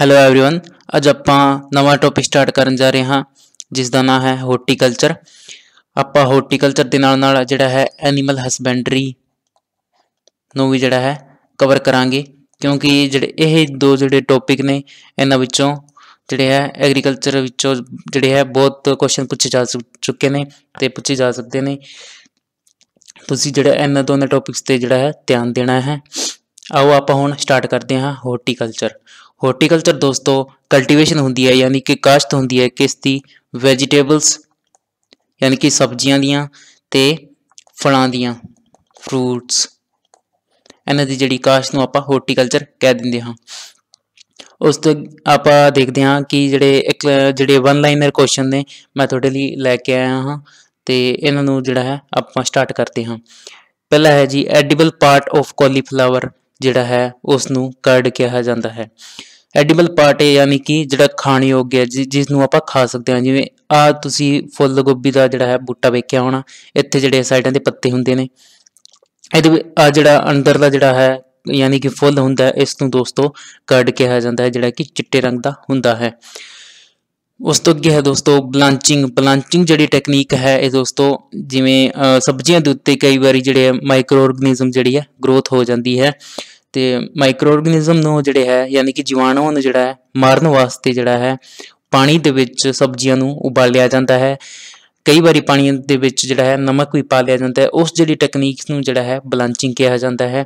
Hello everyone ਅੱਜ ਆਪਾਂ ਨਵਾਂ ਟੌਪਿਕ ਸਟਾਰਟ ਕਰਨ ਜਾ ਰਹੇ ਹਾਂ ਜਿਸ ਦਾ ਨਾਮ ਹੈ ਹਾਰਟੀਕਲਚਰ ਆਪਾਂ ਹਾਰਟੀਕਲਚਰ ਦੇ ਨਾਲ ਨਾਲ ਜਿਹੜਾ ਹੈ ਐਨੀਮਲ ਹਸਬੈਂਡਰੀ ਨੂੰ ਵੀ ਜਿਹੜਾ ਹੈ ਕਵਰ ਕਰਾਂਗੇ ਕਿਉਂਕਿ ਜਿਹੜੇ ਇਹ ਦੋ ਜਿਹੜੇ ਟੌਪਿਕ ਨੇ ਇਹਨਾਂ ਵਿੱਚੋਂ ਜਿਹੜੇ ਹੈ ਐਗਰੀਕਲਚਰ ਵਿੱਚੋਂ ਜਿਹੜੇ ਹੈ ਬਹੁਤ ਕੁਐਸਚਨ ਪੁੱਛੇ ਜਾ ਚੁੱਕੇ ਨੇ ਤੇ ਪੁੱਛੇ ਜਾ ਸਕਦੇ ਨੇ ਤੁਸੀਂ ਜਿਹੜਾ ਇਹਨਾਂ ਦੋਨਾਂ ਟੌਪਿਕਸ ਤੇ ਜਿਹੜਾ ਹੈ ਧਿਆਨ ਦੇਣਾ ਹੈ ਆਓ ਆਪਾਂ ਹੁਣ ਸਟਾਰਟ ਕਰਦੇ ਹਾਂ ਹਾਰਟੀਕਲਚਰ ਹਾਰਟੀਕਲਚਰ ਦੋਸਤੋ ਕਲਟੀਵੇਸ਼ਨ ਹੁੰਦੀ ਹੈ ਯਾਨੀ ਕਿ ਕਾਸ਼ਤ ਹੁੰਦੀ ਹੈ ਕਿਸ ਦੀ ਵੈਜੀਟੇਬਲਸ ਯਾਨੀ ਕਿ ਸਬਜ਼ੀਆਂ ਦੀਆਂ ਤੇ ਫਲਾਂ ਦੀਆਂ ਫਰੂਟਸ ਇਹਨਾਂ ਦੀ ਜਿਹੜੀ ਕਾਸ਼ਤ ਨੂੰ ਆਪਾਂ ਹਾਰਟੀਕਲਚਰ ਕਹਿ ਦਿੰਦੇ ਹਾਂ ਉਸ ਤੋਂ ਆਪਾਂ ਦੇਖਦੇ ਹਾਂ ਕਿ ਜਿਹੜੇ ਇੱਕ ਜਿਹੜੇ ਵਨ ਲਾਈਨਰ ਕੁਐਸਚਨ ਨੇ ਮੈਂ ਤੁਹਾਡੇ ਲਈ ਲੈ ਕੇ ਆਇਆ ਹਾਂ ਤੇ ਇਹਨਾਂ ਨੂੰ ਜਿਹੜਾ ਹੈ ਆਪਾਂ ਸਟਾਰਟ ਕਰਦੇ ਹਾਂ ਪਹਿਲਾ ਹੈ ਜੀ ਐਡੀਬਲ ਪਾਰਟ ਆਫ ਕੋਲੀਫਲਾਵਰ ਜਿਹੜਾ ਹੈ ਉਸ ਨੂੰ ਕਰਡ ਕਿਹਾ ਜਾਂਦਾ ਹੈ ਐਡੀਬਲ ਪਾਰਟ ਹੈ ਯਾਨੀ ਕਿ ਜਿਹੜਾ ਖਾਣ ਯੋਗ ਹੈ ਜਿਸ ਨੂੰ ਆਪਾਂ ਖਾ ਸਕਦੇ ਹਾਂ ਜਿਵੇਂ ਆ ਤੁਸੀਂ ਫੁੱਲ ਗੋਭੀ ਦਾ ਜਿਹੜਾ ਹੈ ਬੂਟਾ ਵੇਖਿਆ ਹੋਣਾ ਇੱਥੇ ਜਿਹੜੇ ਸਾਈਡਾਂ ਦੇ ਪੱਤੇ ਹੁੰਦੇ ਨੇ ਇਹਦੇ ਆ ਜਿਹੜਾ ਅੰਦਰ ਦਾ ਜਿਹੜਾ ਹੈ ਯਾਨੀ ਕਿ ਫੁੱਲ ਹੁੰਦਾ ਹੈ ਇਸ ਨੂੰ ਦੋਸਤੋ ਕਰਡ ਕਿਹਾ ਜਾਂਦਾ ਹੈ ਜਿਹੜਾ ਕਿ ਚਿੱਟੇ ਰੰਗ ਦਾ ਹੁੰਦਾ ਹੈ ਉਸ ਤੋਂ ਅੱਗੇ ਹੈ ਦੋਸਤੋ ਬਲਾਂਚਿੰਗ ਬਲਾਂਚਿੰਗ ਜਿਹੜੀ ਟੈਕਨੀਕ ਹੈ ਇਹ ਦੋਸਤੋ ਜਿਵੇਂ ਸਬਜ਼ੀਆਂ ਦੇ ਉੱਤੇ ਕਈ ਵਾਰੀ ਜਿਹੜੇ ਮਾਈਕਰੋ ਆਰਗੇਨਿਜ਼ਮ ਜਿਹੜੀ ਹੈ ਗਰੋਥ ਹੋ ਜਾਂਦੀ ਹੈ ਤੇ ਮਾਈਕਰੋ ਆਰਗੇਨਿਜ਼ਮ ਨੂੰ ਜਿਹੜੇ ਹੈ ਯਾਨੀ ਕਿ ਜੀਵਾਣੂਆਂ ਨੂੰ ਜਿਹੜਾ ਹੈ ਮਾਰਨ ਵਾਸਤੇ ਜਿਹੜਾ ਹੈ ਪਾਣੀ ਦੇ ਵਿੱਚ ਸਬਜ਼ੀਆਂ ਨੂੰ ਉਬਾਲਿਆ ਜਾਂਦਾ ਹੈ ਕਈ ਵਾਰੀ ਪਾਣੀ ਦੇ ਵਿੱਚ ਜਿਹੜਾ ਹੈ ਨਮਕ ਵੀ ਪਾ ਲਿਆ ਜਾਂਦਾ ਹੈ ਉਸ ਜਿਹੜੀ ਟੈਕਨੀਕਸ ਨੂੰ ਜਿਹੜਾ ਹੈ ਬਲੰਚਿੰਗ ਕਿਹਾ ਜਾਂਦਾ ਹੈ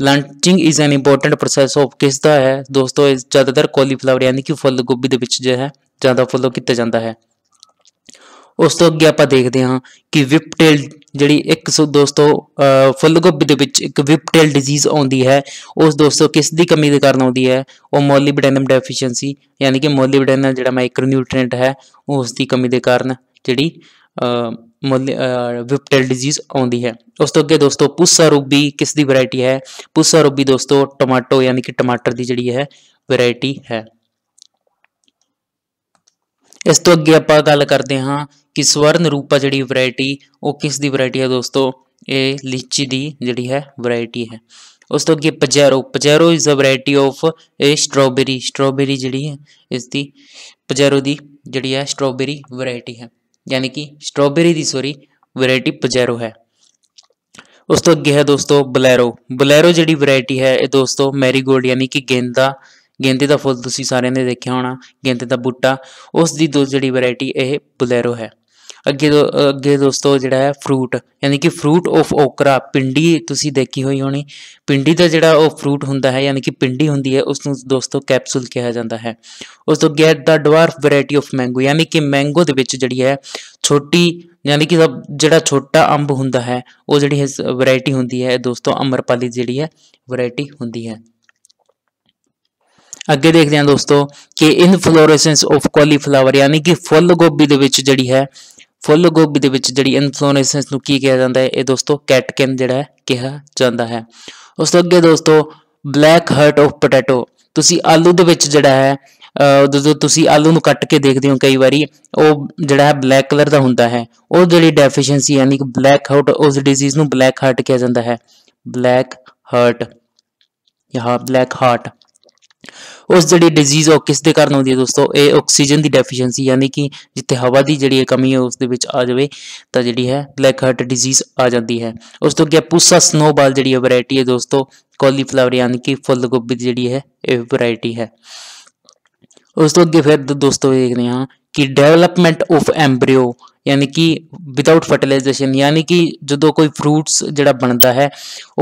blanching is an important process of ਕਿਸ ਦਾ ਹੈ ਦੋਸਤੋ ਇਸ ਜ਼ਿਆਦਾਤਰ ਕੋਲੀਫਲਾਵਰ ਯਾਨੀ ਕਿ ਫੁੱਲ ਗੋਭੀ ਦੇ ਵਿੱਚ ਜਿਹੜਾ ਹੈ ਜ਼ਿਆਦਾ ਫੋਲੋ ਕੀਤਾ ਜਾਂਦਾ ਹੈ ਉਸ ਤੋਂ ਅੱਗੇ ਆਪਾਂ ਦੇਖਦੇ ਹਾਂ ਕਿ ਵਿਪਟੇਲ ਜਿਹੜੀ ਇੱਕ ਦੋਸਤੋ ਫੁੱਲ ਗੋਭੀ ਦੇ ਵਿੱਚ ਇੱਕ ਵਿਪਟੇਲ ਡਿਜ਼ੀਜ਼ ਆਉਂਦੀ ਹੈ ਉਸ ਦੋਸਤੋ ਕਿਸ ਦੀ ਕਮੀ ਦੇ ਕਾਰਨ ਆਉਂਦੀ ਹੈ ਉਹ ਮੋਲੀਬਡੈਨਮ ਡੈਫੀਸ਼ੀਐਂਸੀ ਯਾਨੀ ਕਿ ਮੋਲੀਬਡੈਨਮ ਜਿਹੜਾ ਮਾਈਕਰੋਨਿਊਟ੍ਰੀਐਂਟ ਹੈ ਉਸ ਦੀ ਕਮੀ ਦੇ ਕਾਰਨ ਜਿਹੜੀ ਵਿਪਟੇਲ ਡਿਜ਼ੀਜ਼ ਆਉਂਦੀ ਹੈ ਉਸ ਤੋਂ ਅੱਗੇ ਦੋਸਤੋ ਪੁੱਸਾ ਰੂਬੀ ਕਿਸ ਦੀ ਵੈਰਾਈਟੀ ਹੈ ਪੁੱਸਾ ਰੂਬੀ ਦੋਸਤੋ ਟਮਾਟੋ ਯਾਨੀ ਕਿ ਟਮਾਟਰ ਦੀ ਜਿਹੜੀ ਹੈ ਵੈਰਾਈਟੀ ਹੈ ਇਸ ਤੋਂ ਅੱਗੇ ਆਪਾਂ ਗੱਲ ਕਰਦੇ ਹਾਂ ਕਿ ਸਵਰਨ ਰੂਪਾ ਜਿਹੜੀ ਵੈਰਾਈਟੀ ਉਹ ਕਿਸ ਦੀ ਵੈਰਾਈਟੀ ਹੈ ਦੋਸਤੋ ਇਹ ਲੀਚੀ ਦੀ ਜਿਹੜੀ ਹੈ ਵੈਰਾਈਟੀ ਹੈ ਉਸ ਤੋਂ ਅੱਗੇ Pajaro Pajaro is a variety of ਇਹ ਸਟ੍ਰਾਬੇਰੀ ਸਟ੍ਰਾਬੇਰੀ ਜਿਹੜੀ ਹੈ ਇਸ ਦੀ ਪਜੈਰੋ ਦੀ ਜਿਹੜੀ ਹੈ ਸਟ੍ਰਾਬੇਰੀ ਵੈਰਾਈਟੀ ਹੈ ਯਾਨੀ ਕਿ ਸਟ੍ਰਾਬੇਰੀ ਦੀ ਸੋਰੀ ਵੈਰਾਈਟੀ ਪਜੈਰੋ ਹੈ ਉਸ ਤੋਂ ਅੱਗੇ ਹੈ ਦੋਸਤੋ ਬਲੈਰੋ ਬਲੈਰੋ ਜਿਹੜੀ ਵੈਰਾਈਟੀ ਹੈ ਇਹ ਦੋਸਤੋ ਮੈਰੀਗੋਲਡ ਯਾਨੀ ਕਿ ਗੇਂਦਾ ਗੇਂਦੇ ਦਾ ਫੁੱਲ ਤੁਸੀਂ ਸਾਰਿਆਂ ਨੇ ਦੇਖਿਆ ਹੋਣਾ ਗੇਂਦੇ ਦਾ ਬੂਟਾ ਉਸ ਦੀ ਦੋ ਜਿਹੜੀ ਵੈਰਾਈਟੀ ਇਹ ਬਲੈਰੋ ਹੈ ਅੱਗੇ ਅੱਗੇ ਦੋਸਤੋ ਜਿਹੜਾ ਹੈ ਫਰੂਟ ਯਾਨੀ ਕਿ ਫਰੂਟ ਆਫ ਓਕਰਾ ਪਿੰਡੀ ਤੁਸੀਂ ਦੇਖੀ ਹੋਈ ਹੋਣੀ ਪਿੰਡੀ ਦਾ ਜਿਹੜਾ ਉਹ ਫਰੂਟ ਹੁੰਦਾ ਹੈ ਯਾਨੀ ਕਿ ਪਿੰਡੀ ਹੁੰਦੀ ਹੈ ਉਸ ਨੂੰ ਦੋਸਤੋ ਕੈਪਸੂਲ ਕਿਹਾ ਜਾਂਦਾ ਹੈ ਉਸ ਤੋਂ ਗੈਟ ਦਾ ਡਵਾਰਫ ਵੈਰਾਈਟੀ ਆਫ ਮੈਂਗੋ ਯਾਨੀ ਕਿ ਮੈਂਗੋ ਦੇ ਵਿੱਚ ਜਿਹੜੀ ਹੈ ਛੋਟੀ ਯਾਨੀ ਕਿ ਜਿਹੜਾ ਛੋਟਾ ਅੰਬ ਹੁੰਦਾ ਹੈ ਉਹ ਜਿਹੜੀ ਹੈ ਵੈਰਾਈਟੀ ਹੁੰਦੀ ਹੈ ਦੋਸਤੋ ਅਮਰਪਾਲੀ ਜਿਹੜੀ ਹੈ ਵੈਰਾਈਟੀ ਹੁੰਦੀ ਹੈ ਅੱਗੇ ਦੇਖਦੇ ਹਾਂ ਦੋਸਤੋ ਕਿ ਇਨਫਲੋਰੇਸੈਂਸ ਆਫ ਕੋਲੀਫਲਾਵਰ ਯਾਨੀ ਕਿ ਫੁੱਲ ਗੋਭੀ ਦੇ ਵਿੱਚ ਜਿਹੜੀ ਹੈ ਫੁੱਲ ਗੋਭੀ ਦੇ ਵਿੱਚ ਜਿਹੜੀ ਇਨਫਲੋਰੈਂਸੈਂਸ ਨੂੰ ਕੀ ਕਿਹਾ ਜਾਂਦਾ ਹੈ ਇਹ ਦੋਸਤੋ ਕੈਟਕਿਨ ਜਿਹੜਾ ਕਿਹਾ ਜਾਂਦਾ ਹੈ ਉਸ ਤੋਂ ਅੱਗੇ ਦੋਸਤੋ ਬਲੈਕ ਹਰਟ ਆਫ ਪੋਟੈਟੋ ਤੁਸੀਂ ਆਲੂ ਦੇ ਵਿੱਚ ਜਿਹੜਾ ਹੈ ਜਦੋਂ ਤੁਸੀਂ ਆਲੂ ਨੂੰ ਕੱਟ ਕੇ ਦੇਖਦੇ ਹੋ ਕਈ ਵਾਰੀ ਉਹ ਜਿਹੜਾ ਹੈ ਬਲੈਕ ਕਲਰ ਦਾ ਹੁੰਦਾ ਹੈ ਉਹ ਜਿਹੜੀ ਡੈਫੀਸ਼ੀਐਂਸੀ ਯਾਨੀ ਕਿ ਬਲੈਕ ਹਰਟ ਉਸ ਡਿਜ਼ੀਜ਼ ਨੂੰ ਬਲੈਕ ਹਰਟ ਕਿਹਾ ਜਾਂਦਾ ਹੈ ਬਲੈਕ ਹਰਟ ਯਾ ਬਲੈਕ ਹਾਰਟ ਉਸ ਜਿਹੜੀ ਡਿਜ਼ੀਜ਼ ਉਹ ਕਿਸ ਦੇ ਕਾਰਨ ਆਉਂਦੀ ਹੈ ਦੋਸਤੋ ਇਹ ਆਕਸੀਜਨ ਦੀ ਡੈਫੀਸ਼ੀਐਂਸੀ ਯਾਨੀ ਕਿ ਜਿੱਥੇ ਹਵਾ ਦੀ ਜਿਹੜੀ ਕਮੀ ਹੈ ਉਸ ਦੇ ਵਿੱਚ ਆ ਜਾਵੇ ਤਾਂ ਜਿਹੜੀ ਹੈ ਬਲੈਕ ਹਾਰਟ ਡਿਜ਼ੀਜ਼ ਆ ਜਾਂਦੀ ਹੈ ਉਸ ਤੋਂ ਅੱਗੇ ਪੂਸਾ ਸਨੋਬਾਲ ਜਿਹੜੀ ਹੈ ਵੈਰਾਈਟੀ ਹੈ ਦੋਸਤੋ ਕੋਲੀਫਲਾਵਰ ਯਾਨੀ ਕਿ ਫੁੱਲ ਗੋਭੀ ਦੀ ਜਿਹੜੀ ਹੈ ਇਹ ਵੈਰਾਈਟੀ ਹੈ ਉਸ ਤੋਂ ਅੱਗੇ ਫਿਰ ਦੋਸਤੋ ਦੇਖਦੇ ਹਾਂ ਕਿ ਡਿਵੈਲਪਮੈਂਟ ਆਫ ਐਮਬ੍ਰਿਓ ਯਾਨੀ ਕਿ ਵਿਦਆਊਟ ਫਰਟੀਲਾਈਜੇਸ਼ਨ ਯਾਨੀ ਕਿ ਜਦੋਂ ਕੋਈ ਫਰੂਟਸ ਜਿਹੜਾ ਬਣਦਾ ਹੈ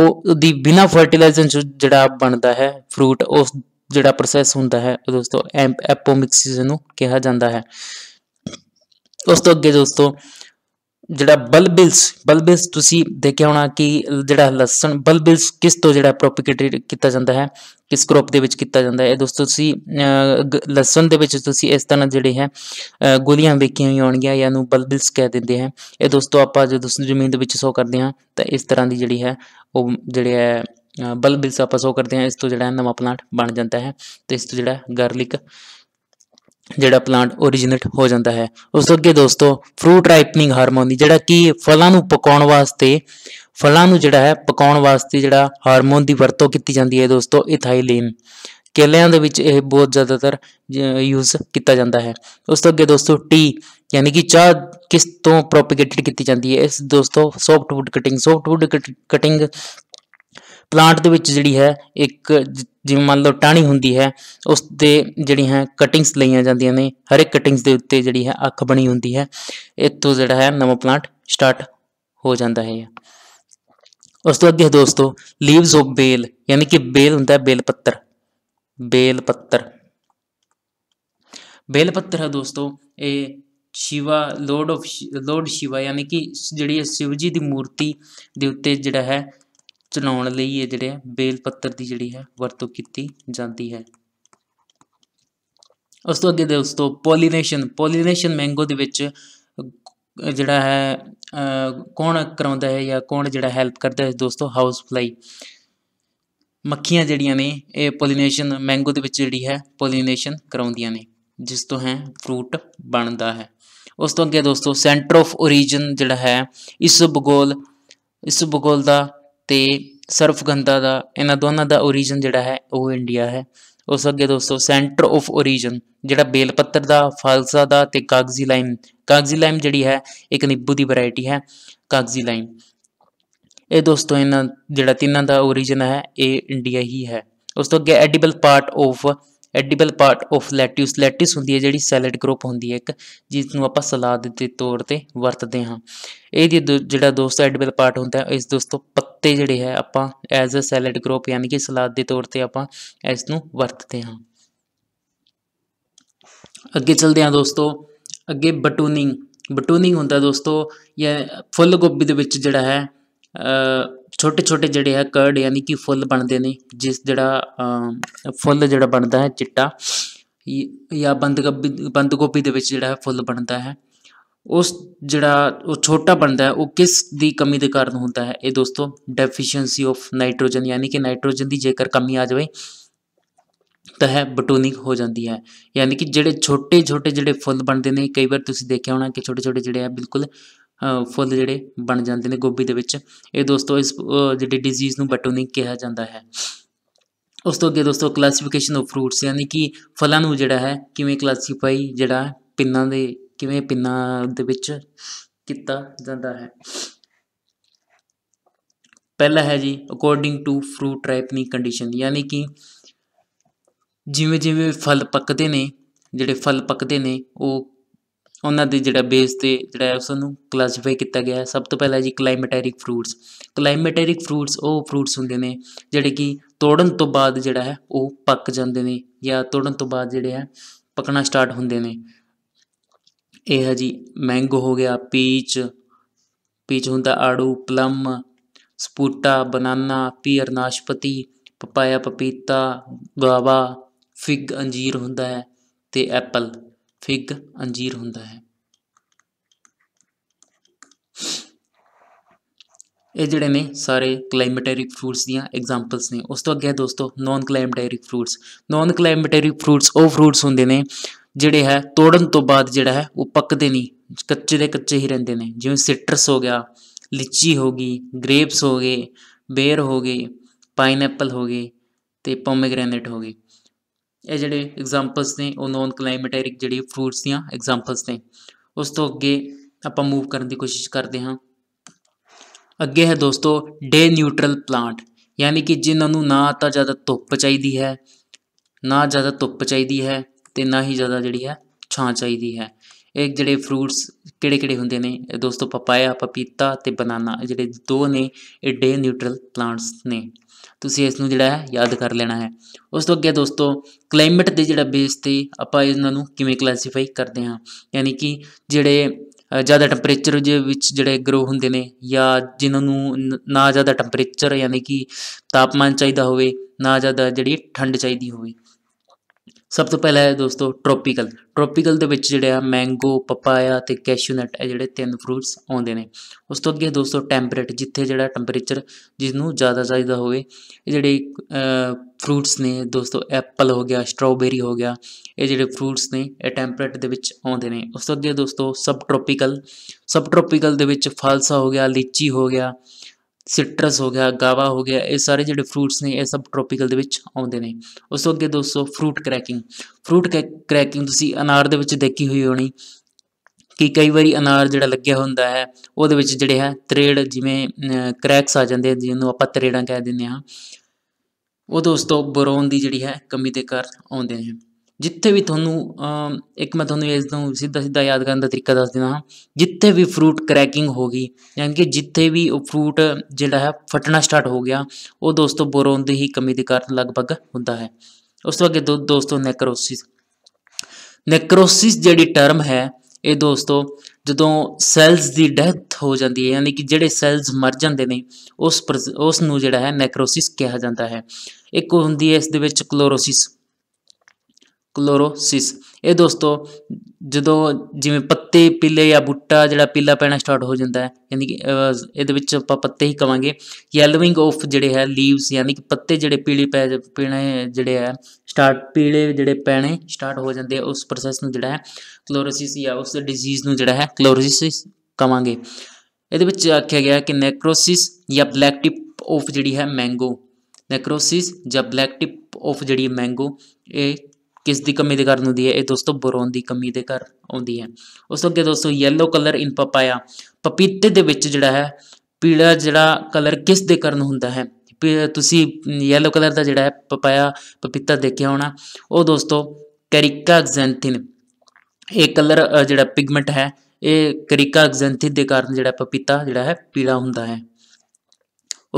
ਉਹ ਦੀ ਬਿਨਾ ਫਰਟੀਲਾਈਜੇਸ਼ਨ ਜਿਹੜਾ ਬਣਦਾ ਹੈ ਫਰੂਟ ਉਸ ਜਿਹੜਾ ਪ੍ਰੋਸੈਸ ਹੁੰਦਾ ਹੈ ਉਹ ਦੋਸਤੋ ਐਪੋਮਿਕਸਿਸ ਨੂੰ ਕਿਹਾ ਜਾਂਦਾ ਹੈ ਉਸ ਤੋਂ ਅੱਗੇ ਦੋਸਤੋ ਜਿਹੜਾ ਬਲਬਿਲਸ ਬਲਬਿਲਸ ਤੁਸੀਂ ਦੇਖਿਆ ਹੋਣਾ ਕਿ ਜਿਹੜਾ ਲਸਣ ਬਲਬਿਲਸ ਕਿਸ ਤੋਂ ਜਿਹੜਾ ਪ੍ਰੋਪਗੇਟ ਕੀਤਾ ਜਾਂਦਾ ਹੈ ਕਿਸ ਕ੍ਰੋਪ ਦੇ ਵਿੱਚ ਕੀਤਾ ਜਾਂਦਾ ਹੈ ਇਹ ਦੋਸਤੋ ਤੁਸੀਂ ਲਸਣ ਦੇ ਵਿੱਚ ਤੁਸੀਂ ਇਸ ਤਰ੍ਹਾਂ ਜਿਹੜੇ ਹੈ ਗੋਲੀਆਂ ਵੇਖੀਆਂ ਹੋਈਆਂ ਹੋਣਗੀਆਂ ਜਾਂ ਨੂੰ ਬਲਬਿਲਸ ਕਹਿ ਦਿੰਦੇ ਹੈ ਇਹ ਦੋਸਤੋ ਆਪਾਂ ਜਦੋਂ ਜ਼ਮੀਨ ਦੇ ਵਿੱਚ ਸੋ ਕਰਦੇ ਹਾਂ ਤਾਂ ਇਸ ਤਰ੍ਹਾਂ ਦੀ ਜਿਹੜੀ ਹੈ ਉਹ ਜਿਹੜੇ ਹੈ ਬਲਬ ਬਿਲਸ ਆਪਾਂ ਸੋ ਕਰਦੇ ਹਾਂ ਇਸ ਤੋਂ ਜਿਹੜਾ ਨਵਾਂ ਪਲਾਂਟ ਬਣ ਜਾਂਦਾ ਹੈ ਤੇ ਇਸ ਤੋਂ ਜਿਹੜਾ ਗਾਰਲਿਕ ਜਿਹੜਾ ਪਲਾਂਟ ਓਰੀਜਿਨੇਟ ਹੋ ਜਾਂਦਾ ਹੈ ਉਸ ਤੋਂ ਅੱਗੇ ਦੋਸਤੋ ਫਰੂਟ ਰਾਈਪਨਿੰਗ ਹਾਰਮੋਨ ਦੀ ਜਿਹੜਾ ਕੀ ਫਲਾਂ ਨੂੰ ਪਕਾਉਣ ਵਾਸਤੇ ਫਲਾਂ ਨੂੰ ਜਿਹੜਾ ਹੈ ਪਕਾਉਣ ਵਾਸਤੇ ਜਿਹੜਾ ਹਾਰਮੋਨ ਦੀ ਵਰਤੋਂ ਕੀਤੀ ਜਾਂਦੀ ਹੈ ਦੋਸਤੋ ਇਥਾਈਲੀਨ ਕੇਲਿਆਂ ਦੇ ਵਿੱਚ ਇਹ ਬਹੁਤ ਜ਼ਿਆਦਾਤਰ ਯੂਜ਼ ਕੀਤਾ ਜਾਂਦਾ ਹੈ ਉਸ ਤੋਂ ਅੱਗੇ ਦੋਸਤੋ ਟੀ ਯਾਨੀ ਕਿ ਚਾਹ ਕਿਸ ਤੋਂ ਪ੍ਰੋਪਗੇਟਡ ਕੀਤੀ ਜਾਂਦੀ ਹੈ ਇਸ ਦੋਸਤੋ softwood cutting softwood cutting plant ਦੇ ਵਿੱਚ ਜਿਹੜੀ ਹੈ ਇੱਕ ਜਿਵੇਂ ਮੰਨ ਲਓ ਟਾਣੀ ਹੁੰਦੀ ਹੈ ਉਸ ਤੇ ਜਿਹੜੀ ਹੈ ਕਟਿੰਗਸ ਲਈਆਂ ਜਾਂਦੀਆਂ ਨੇ ਹਰ ਇੱਕ ਕਟਿੰਗਸ ਦੇ ਉੱਤੇ ਜਿਹੜੀ ਹੈ ਅੱਖ ਬਣੀ ਹੁੰਦੀ ਹੈ ਇੱਥੋਂ ਜਿਹੜਾ ਹੈ ਨਵਾਂ ਪਲਾਂਟ ਸਟਾਰਟ ਹੋ ਜਾਂਦਾ ਹੈ ਉਸ ਤੋਂ ਅੱਗੇ ਦੋਸਤੋ ਲੀਵਸ ਆਫ ਬੇਲ ਯਾਨੀ ਕਿ ਬੇਲ ਹੁੰਦਾ ਹੈ ਬੇਲ ਪੱਤਰ ਬੇਲ ਪੱਤਰ ਬੇਲ ਪੱਤਰ ਹੈ ਦੋਸਤੋ ਇਹ Shiva Lord of Lord Shiva ਯਾਨੀ ਕਿ ਜਿਹੜੀ ਹੈ ਸ਼ਿਵ ਜੀ ਦੀ ਮੂਰਤੀ ਦੇ ਉੱਤੇ ਜਿਹੜਾ ਹੈ ਚਲਾਉਣ ਲਈ ਇਹ ਜਿਹੜੇ ਬੇਲ ਪੱਤਰ ਦੀ ਜਿਹੜੀ ਹੈ ਵਰਤੋਂ ਕੀਤੀ ਜਾਂਦੀ ਹੈ ਉਸ ਤੋਂ ਅੱਗੇ ਦੋਸਤੋ ਪੋਲੀਨੇਸ਼ਨ ਪੋਲੀਨੇਸ਼ਨ ਮੈਂਗੋ ਦੇ ਵਿੱਚ ਜਿਹੜਾ ਹੈ ਕੌਣ ਕਰਾਉਂਦਾ ਹੈ ਜਾਂ ਕੌਣ ਜਿਹੜਾ ਹੈਲਪ ਕਰਦਾ ਹੈ ਦੋਸਤੋ ਹਾਊਸ ਫਲਾਈ ਮੱਖੀਆਂ ਜਿਹੜੀਆਂ ਨੇ ਇਹ ਪੋਲੀਨੇਸ਼ਨ ਮੈਂਗੋ ਦੇ ਵਿੱਚ ਜਿਹੜੀ ਹੈ ਪੋਲੀਨੇਸ਼ਨ ਕਰਾਉਂਦੀਆਂ ਨੇ ਜਿਸ ਤੋਂ ਹੈ ਫਰੂਟ ਬਣਦਾ ਹੈ ਉਸ ਤੋਂ ਅੱਗੇ ਦੋਸਤੋ ਸੈਂਟਰ ਆਫ origin ਜਿਹੜਾ ਹੈ ਇਸ ਬਗੋਲ ਇਸ ਬਗੋਲ ਦਾ ਤੇ ਸਰਫ ਗੰਦਾ ਦਾ ਇਹਨਾਂ ਦੋਨਾਂ ਦਾ origin ਜਿਹੜਾ ਹੈ ਉਹ ਇੰਡੀਆ ਹੈ ਉਸ ਅੱਗੇ ਦੋਸਤੋ ਸੈਂਟਰ ਆਫ origin ਜਿਹੜਾ ਬੇਲ ਪੱਤਰ ਦਾ ਫਾਲਸਾ ਦਾ ਤੇ ਕਾਗਜ਼ੀ ਲਾਈਮ ਕਾਗਜ਼ੀ ਲਾਈਮ ਜਿਹੜੀ ਹੈ ਇੱਕ ਨਿੰਬੂ ਦੀ ਵੈਰਾਈਟੀ ਹੈ ਕਾਗਜ਼ੀ ਲਾਈਮ ਇਹ ਦੋਸਤੋ ਇਹਨਾਂ ਜਿਹੜਾ ਤਿੰਨਾਂ ਦਾ origin ਹੈ ਇਹ ਇੰਡੀਆ ਹੀ ਹੈ ਉਸ ਤੋਂ ਅੱਗੇ edible part of edible part of lettuce lettuce ਹੁੰਦੀ ਹੈ ਜਿਹੜੀ ਸੈਲਡ ਗਰੁੱਪ ਹੁੰਦੀ ਹੈ ਇੱਕ ਜਿਸ ਨੂੰ ਆਪਾਂ ਸਲਾਦ ਦੇ ਤੌਰ ਤੇ ਵਰਤਦੇ ਹਾਂ ਇਹ ਜਿਹੜਾ ਦੋਸਤ ਐਡੀਬਲ ਪਾਰਟ ਹੁੰਦਾ ਹੈ ਇਸ ਦੋਸਤੋ ਪੱਤੇ ਜਿਹੜੇ ਹੈ ਆਪਾਂ ਐਜ਼ ਅ ਸੈਲਡ ਗਰੁੱਪ ਯਾਨੀ ਕਿ ਸਲਾਦ ਦੇ ਤੌਰ ਤੇ ਆਪਾਂ ਇਸ ਨੂੰ ਵਰਤਦੇ ਹਾਂ ਅੱਗੇ ਚਲਦੇ ਹਾਂ ਦੋਸਤੋ ਅੱਗੇ ਬਟੂਨਿੰਗ ਬਟੂਨਿੰਗ ਹੁੰਦਾ ਦੋਸਤੋ ਇਹ ਫੁੱਲ ਗੋਭੀ ਦੇ ਵਿੱਚ ਜਿਹੜਾ ਹੈ छोटे छोटे जड़े है कर्ड यानी कि फुल बनते हैं जिस जरा फुल जो बनता है चिट्टा या बंद गोभी बंद गोभी के जोड़ा फुल बनता है उस जड़ा छोटा बनता है वह किस की कमी के कारण होंगे है ये दोस्तों डेफिशियसी ऑफ नाइट्रोजन यानी कि नाइट्रोजन की जेकर कमी आ जाए तो है बटोनिक हो जाती है यानी कि जोड़े छोटे छोटे जोड़े फुल बनते हैं कई बार तुम देखे होना कि छोटे छोटे जोड़े है बिल्कुल ਫੁੱਲ ਜਿਹੜੇ ਬਣ ਜਾਂਦੇ ਨੇ ਗੋਭੀ ਦੇ ਵਿੱਚ ਇਹ ਦੋਸਤੋ ਇਸ ਜਿਹੜੀ ਡਿਜ਼ੀਜ਼ ਨੂੰ ਬਟੋਨਿੰਗ ਕਿਹਾ ਜਾਂਦਾ ਹੈ ਉਸ ਤੋਂ ਅੱਗੇ ਦੋਸਤੋ ਕਲਾਸੀਫਿਕੇਸ਼ਨ ਆਫ ਫਰੂਟਸ ਯਾਨੀ ਕਿ ਫਲਾਂ ਨੂੰ ਜਿਹੜਾ ਹੈ ਕਿਵੇਂ ਕਲਾਸੀਫਾਈ ਜਿਹੜਾ ਪਿੰਨਾਂ ਦੇ ਕਿਵੇਂ ਪਿੰਨਾਂ ਦੇ ਵਿੱਚ ਕੀਤਾ ਜਾਂਦਾ ਹੈ ਪਹਿਲਾ ਹੈ ਜੀ according to fruit ripening condition ਯਾਨੀ ਕਿ ਜਿਵੇਂ ਜਿਵੇਂ ਫਲ ਪੱਕਦੇ ਨੇ ਜਿਹੜੇ ਫਲ ਪੱਕਦੇ ਨੇ ਉਹ ਉਹਨਾਂ ਦੇ ਜਿਹੜਾ ਬੇਸ ਤੇ ਜਿਹੜਾ ਹੈ ਉਸ ਨੂੰ ਕਲਾਸੀਫਾਈ ਕੀਤਾ ਗਿਆ ਸਭ ਤੋਂ ਪਹਿਲਾਂ ਜੀ ਕਲਾਈਮੇਟੈਰਿਕ ਫਰੂਟਸ ਕਲਾਈਮੇਟੈਰਿਕ ਫਰੂਟਸ ਉਹ ਫਰੂਟਸ ਹੁੰਦੇ ਨੇ ਜਿਹੜੇ ਕਿ ਤੋੜਨ ਤੋਂ ਬਾਅਦ ਜਿਹੜਾ ਹੈ ਉਹ ਪੱਕ ਜਾਂਦੇ ਨੇ ਜਾਂ ਤੋੜਨ ਤੋਂ ਬਾਅਦ ਜਿਹੜੇ ਹੈ ਪੱਕਣਾ ਸਟਾਰਟ ਹੁੰਦੇ ਨੇ ਇਹ ਹੈ ਜੀ ਮੈਂਗੋ ਹੋ ਗਿਆ ਪੀਚ ਪੀਚ ਹੁੰਦਾ ਆੜੂ ਪਲਮ ਸਪੂਟਾ ਬਨਾਨਾ ਪੀਅਰ ਨਾਸ਼ਪਤੀ ਪਪਾਇਆ ਪਪੀਤਾ ਗਵਾਵਾ ਫਿਗ ਅੰਜੀਰ ਹੁੰਦਾ ਹੈ ਤੇ ਐਪਲ ਫਿਗ ਅੰਜੀਰ ਹੁੰਦਾ ਹੈ ਇਹ ਜਿਹੜੇ ਨੇ ਸਾਰੇ ਕਲਾਈਮੇਟੈਰਿਕ ਫਰੂਟਸ ਦੀਆਂ ਐਗਜ਼ਾਮਪਲਸ ਨੇ ਉਸ ਤੋਂ ਅੱਗੇ ਦੋਸਤੋ non climacteric fruits non climacteric fruits ਉਹ ਫਰੂਟਸ ਹੁੰਦੇ ਨੇ ਜਿਹੜੇ ਹੈ ਤੋੜਨ ਤੋਂ ਬਾਅਦ ਜਿਹੜਾ ਹੈ ਉਹ ਪੱਕਦੇ ਨਹੀਂ ਕੱਚੇ ਦੇ ਕੱਚੇ ਹੀ ਰਹਿੰਦੇ ਨੇ ਜਿਵੇਂ ਸਿਟਰਸ ਹੋ ਗਿਆ ਲੀਚੀ ਹੋ ਗਈ ਗ੍ਰੇਪਸ ਹੋ ਗਏ ਬੇਰ ਹੋ ਗਏ ਪਾਈਨਐਪਲ ਹੋ ਗਏ ਤੇ ਪੋਮੇਗ੍ਰੇਨੇਟ ਹੋ ਗਏ ਇਹ ਜਿਹੜੇ ਐਗਜ਼ਾਮਪਲਸ ਨੇ ਉਹ ਨੌਨ ਕਲਾਈਮੈਟੈਰਿਕ ਜਿਹੜੇ ਫਰੂਟਸ ਦੀਆਂ ਐਗਜ਼ਾਮਪਲਸ ਨੇ ਉਸ ਤੋਂ ਅੱਗੇ ਆਪਾਂ ਮੂਵ ਕਰਨ ਦੀ ਕੋਸ਼ਿਸ਼ ਕਰਦੇ ਹਾਂ ਅੱਗੇ ਹੈ ਦੋਸਤੋ ਡੇ ਨਿਊਟਰਲ ਪਲਾਂਟ ਯਾਨੀ ਕਿ ਜਿਨ੍ਹਾਂ ਨੂੰ ਨਾ ਤਾਂ ਜ਼ਿਆਦਾ ਧੁੱਪ ਚਾਹੀਦੀ ਹੈ ਨਾ ਜ਼ਿਆਦਾ ਧੁੱਪ ਚਾਹੀਦੀ ਹੈ ਤੇ ਨਾ ਹੀ ਜ਼ਿਆਦਾ ਜਿਹੜੀ ਹੈ ਛਾਂ ਚਾਹੀਦੀ ਹੈ ਇਹ ਜਿਹੜੇ ਫਰੂਟਸ ਕਿਹੜੇ ਕਿਹੜੇ ਹੁੰਦੇ ਨੇ ਦੋਸਤੋ ਪਪਾਇਆ ਪਪੀਤਾ ਤੇ ਬਨਾਨਾ ਜਿਹੜੇ ਦੋ ਨੇ ਇਹ ਡੇ ਨਿਊਟਰਲ ਪਲਾਂਟਸ ਨੇ ਤੁਸੀਂ ਇਸ ਨੂੰ ਜਿਹੜਾ ਹੈ ਯਾਦ ਕਰ ਲੈਣਾ ਹੈ ਉਸ ਤੋਂ ਅੱਗੇ ਦੋਸਤੋ ਕਲਾਈਮੇਟ ਦੇ ਜਿਹੜਾ ਬੇਸ ਤੇ ਆਪਾਂ ਇਹਨਾਂ ਨੂੰ ਕਿਵੇਂ ਕਲਾਸੀਫਾਈ ਕਰਦੇ ਹਾਂ ਯਾਨੀ ਕਿ ਜਿਹੜੇ ਜ਼ਿਆਦਾ ਟੈਂਪਰੇਚਰ ਦੇ ਵਿੱਚ ਜਿਹੜੇ ਗਰੋ ਹੁੰਦੇ ਨੇ ਜਾਂ ਜਿਨ੍ਹਾਂ ਨੂੰ ਨਾ ਜ਼ਿਆਦਾ ਟੈਂਪਰੇਚਰ ਯਾਨੀ ਕਿ ਤਾਪਮਾਨ ਚਾਹੀਦਾ ਹੋਵੇ ਨਾ ਜ਼ਿਆਦਾ ਜਿਹੜੀ ਠੰਡ ਚਾਹੀਦੀ ਹੋਵੇ ਸਭ ਤੋਂ ਪਹਿਲਾ ਹੈ ਦੋਸਤੋ ਟ੍ਰੋਪੀਕਲ ਟ੍ਰੋਪੀਕਲ ਦੇ ਵਿੱਚ ਜਿਹੜਾ ਮੈਂਗੋ ਪਪਾਇਆ ਤੇ ਕੈਸ਼ੂਨਟ ਇਹ ਜਿਹੜੇ ਤਿੰਨ ਫਰੂਟਸ ਆਉਂਦੇ ਨੇ ਉਸ ਤੋਂ ਅੱਗੇ ਦੋਸਤੋ ਟੈਂਪਰੇਟ ਜਿੱਥੇ ਜਿਹੜਾ ਟੈਂਪਰੇਚਰ ਜਿਸ ਨੂੰ ਜ਼ਿਆਦਾ ਚਾਹੀਦਾ ਹੋਵੇ ਇਹ ਜਿਹੜੇ ਫਰੂਟਸ ਨੇ ਦੋਸਤੋ ਐਪਲ ਹੋ ਗਿਆ ਸਟ੍ਰਾਬੇਰੀ ਹੋ ਗਿਆ ਇਹ ਜਿਹੜੇ ਫਰੂਟਸ ਨੇ ਇਹ ਟੈਂਪਰੇਟ ਦੇ ਵਿੱਚ ਆਉਂਦੇ ਨੇ ਉਸ ਤੋਂ ਅੱਗੇ ਦੋਸਤੋ ਸਬ ਟ੍ਰੋਪੀਕਲ ਸਬ ਟ੍ਰੋਪੀਕਲ ਦੇ ਵਿੱਚ ਫਾਲਸਾ ਹੋ ਗਿਆ ਲੀਚੀ ਹੋ ਗਿਆ ਸਿਟਰਸ ਹੋ ਗਿਆ ਗਾਵਾ ਹੋ ਗਿਆ ਇਹ ਸਾਰੇ ਜਿਹੜੇ ਫਰੂਟਸ ਨੇ ਇਹ ਸਭ ਟ੍ਰੋਪੀਕਲ ਦੇ ਵਿੱਚ ਆਉਂਦੇ ਨੇ ਉਸ ਤੋਂ ਅੱਗੇ ਦੋਸਤੋ ਫਰੂਟ ਕ੍ਰੈਕਿੰਗ ਫਰੂਟ ਕ੍ਰੈਕਿੰਗ ਤੁਸੀਂ ਅਨਾਰ ਦੇ ਵਿੱਚ ਦੇਖੀ ਹੋਈ ਹੋਣੀ ਕਿ ਕਈ ਵਾਰੀ ਅਨਾਰ ਜਿਹੜਾ ਲੱਗਿਆ ਹੁੰਦਾ ਹੈ ਉਹਦੇ ਵਿੱਚ ਜਿਹੜੇ ਹੈ ਤਰੇੜ ਜਿਵੇਂ ਕ੍ਰੈਕਸ ਆ ਜਾਂਦੇ ਜਿਹਨੂੰ ਆਪਾਂ ਤਰੇੜਾਂ ਕਹਿ ਦਿੰਦੇ ਹਾਂ ਉਹ ਦੋਸਤੋ ਬੋਰੋਨ ਦੀ ਜਿਹੜੀ ਹੈ ਕਮੀ ਦੇ ਕਾਰਨ ਆਉਂਦੇ ਨੇ ਜਿੱਥੇ ਵੀ ਤੁਹਾਨੂੰ ਇੱਕ ਮੈਂ ਤੁਹਾਨੂੰ ਇਸ ਤੋਂ ਸਿੱਧਾ ਸਿੱਧਾ ਯਾਦ ਕਰਨ ਦਾ ਤਰੀਕਾ ਦੱਸ ਦਿੰਦਾ ਹਾਂ ਜਿੱਥੇ ਵੀ ਫਰੂਟ ਕਰੈਕਿੰਗ ਹੋ ਗਈ ਯਾਨੀ ਕਿ ਜਿੱਥੇ ਵੀ ਉਹ ਫਰੂਟ ਜਿਹੜਾ ਹੈ ਫਟਣਾ ਸਟਾਰਟ ਹੋ ਗਿਆ ਉਹ ਦੋਸਤੋ ਬੋਰੋਨ ਦੀ ਹੀ ਕਮੀ ਦੇ ਕਾਰਨ ਲਗਭਗ ਹੁੰਦਾ ਹੈ ਉਸ ਤੋਂ ਅੱਗੇ ਦੋਸਤੋ ਨੈਕਰੋਸਿਸ ਨੈਕਰੋਸਿਸ ਜਿਹੜੀ ਟਰਮ ਹੈ ਇਹ ਦੋਸਤੋ ਜਦੋਂ ਸੈਲਸ ਦੀ ਡੈਥ ਹੋ ਜਾਂਦੀ ਹੈ ਯਾਨੀ ਕਿ ਜਿਹੜੇ ਸੈਲਸ ਮਰ ਜਾਂਦੇ ਨੇ ਉਸ ਉਸ ਨੂੰ ਜਿਹੜਾ ਹੈ ਨੈਕਰੋਸਿਸ ਕਿਹਾ ਜਾਂਦਾ ਹੈ ਇੱਕ ਹੁੰਦੀ ਹੈ ਇਸ ਦੇ ਵਿੱਚ ਕਲੋਰੋਸਿਸ ਕਲੋਰੋਸਿਸ ਇਹ ਦੋਸਤੋ ਜਦੋਂ ਜਿਵੇਂ ਪੱਤੇ ਪੀਲੇ ਜਾਂ ਬੁੱਟਾ ਜਿਹੜਾ ਪੀਲਾ ਪੈਣਾ ਸਟਾਰਟ ਹੋ ਜਾਂਦਾ ਹੈ ਯਾਨੀ ਕਿ ਇਹਦੇ ਵਿੱਚ ਆਪਾਂ ਪੱਤੇ ਹੀ ਕਵਾਂਗੇ ਯੈਲੋਇੰਗ ਆਫ ਜਿਹੜੇ ਹੈ ਲੀਵਸ ਯਾਨੀ ਕਿ ਪੱਤੇ ਜਿਹੜੇ ਪੀਲੇ ਪੈ ਪੀਣੇ ਜਿਹੜੇ ਹੈ ਸਟਾਰਟ ਪੀਲੇ ਜਿਹੜੇ ਪੈਣੇ ਸਟਾਰਟ ਹੋ ਜਾਂਦੇ ਉਸ ਪ੍ਰੋਸੈਸ ਨੂੰ ਜਿਹੜਾ ਹੈ ਕਲੋਰੋਸਿਸ ਜਾਂ ਉਸ ਡਿਜ਼ੀਜ਼ ਨੂੰ ਜਿਹੜਾ ਹੈ ਕਲੋਰੋਸਿਸ ਕਵਾਂਗੇ ਇਹਦੇ ਵਿੱਚ ਆਖਿਆ ਗਿਆ ਕਿ ਨੈਕਰੋਸਿਸ ਜਾਂ ਬਲੈਕ ਟਿਪ ਆਫ ਜਿਹੜੀ ਹੈ ਮੈਂਗੋ ਨੈਕਰੋਸਿਸ ਜਾਂ ਬਲੈਕ ਟਿਪ ਆਫ ਜਿਹੜੀ ਮੈਂਗੋ ਇਹ ਕਿਸ ਦੀ ਕਮੀ ਦੇ ਕਾਰਨ ਹੁੰਦੀ ਹੈ ਇਹ ਦੋਸਤੋ ਬੋਰੋਨ ਦੀ ਕਮੀ ਦੇ ਕਾਰਨ ਆਉਂਦੀ ਹੈ ਉਸ ਤੋਂ ਅੱਗੇ ਦੋਸਤੋ ਯੈਲੋ ਕਲਰ ਇਨ ਪਪਾਇਆ ਪਪੀਤੇ ਦੇ ਵਿੱਚ ਜਿਹੜਾ ਹੈ ਪੀਲਾ ਜਿਹੜਾ ਕਲਰ ਕਿਸ ਦੇ ਕਾਰਨ ਹੁੰਦਾ ਹੈ ਤੁਸੀਂ ਯੈਲੋ ਕਲਰ ਦਾ ਜਿਹੜਾ ਹੈ ਪਪਾਇਆ ਪਪੀਤਾ ਦੇਖਿਆ ਹੋਣਾ ਉਹ ਦੋਸਤੋ ਐਗਜ਼ੈਂਥਿਨ ਇਹ ਕਲਰ ਜਿਹੜਾ ਪਿਗਮੈਂਟ ਹੈ ਇਹ ਕੈਰਿਕਾਜ਼ੈਂਥਿਨ ਦੇ ਕਾਰਨ ਜਿਹੜਾ ਪਪੀਤਾ ਜਿਹੜਾ ਹੈ ਪੀਲਾ ਹੁੰਦਾ ਹੈ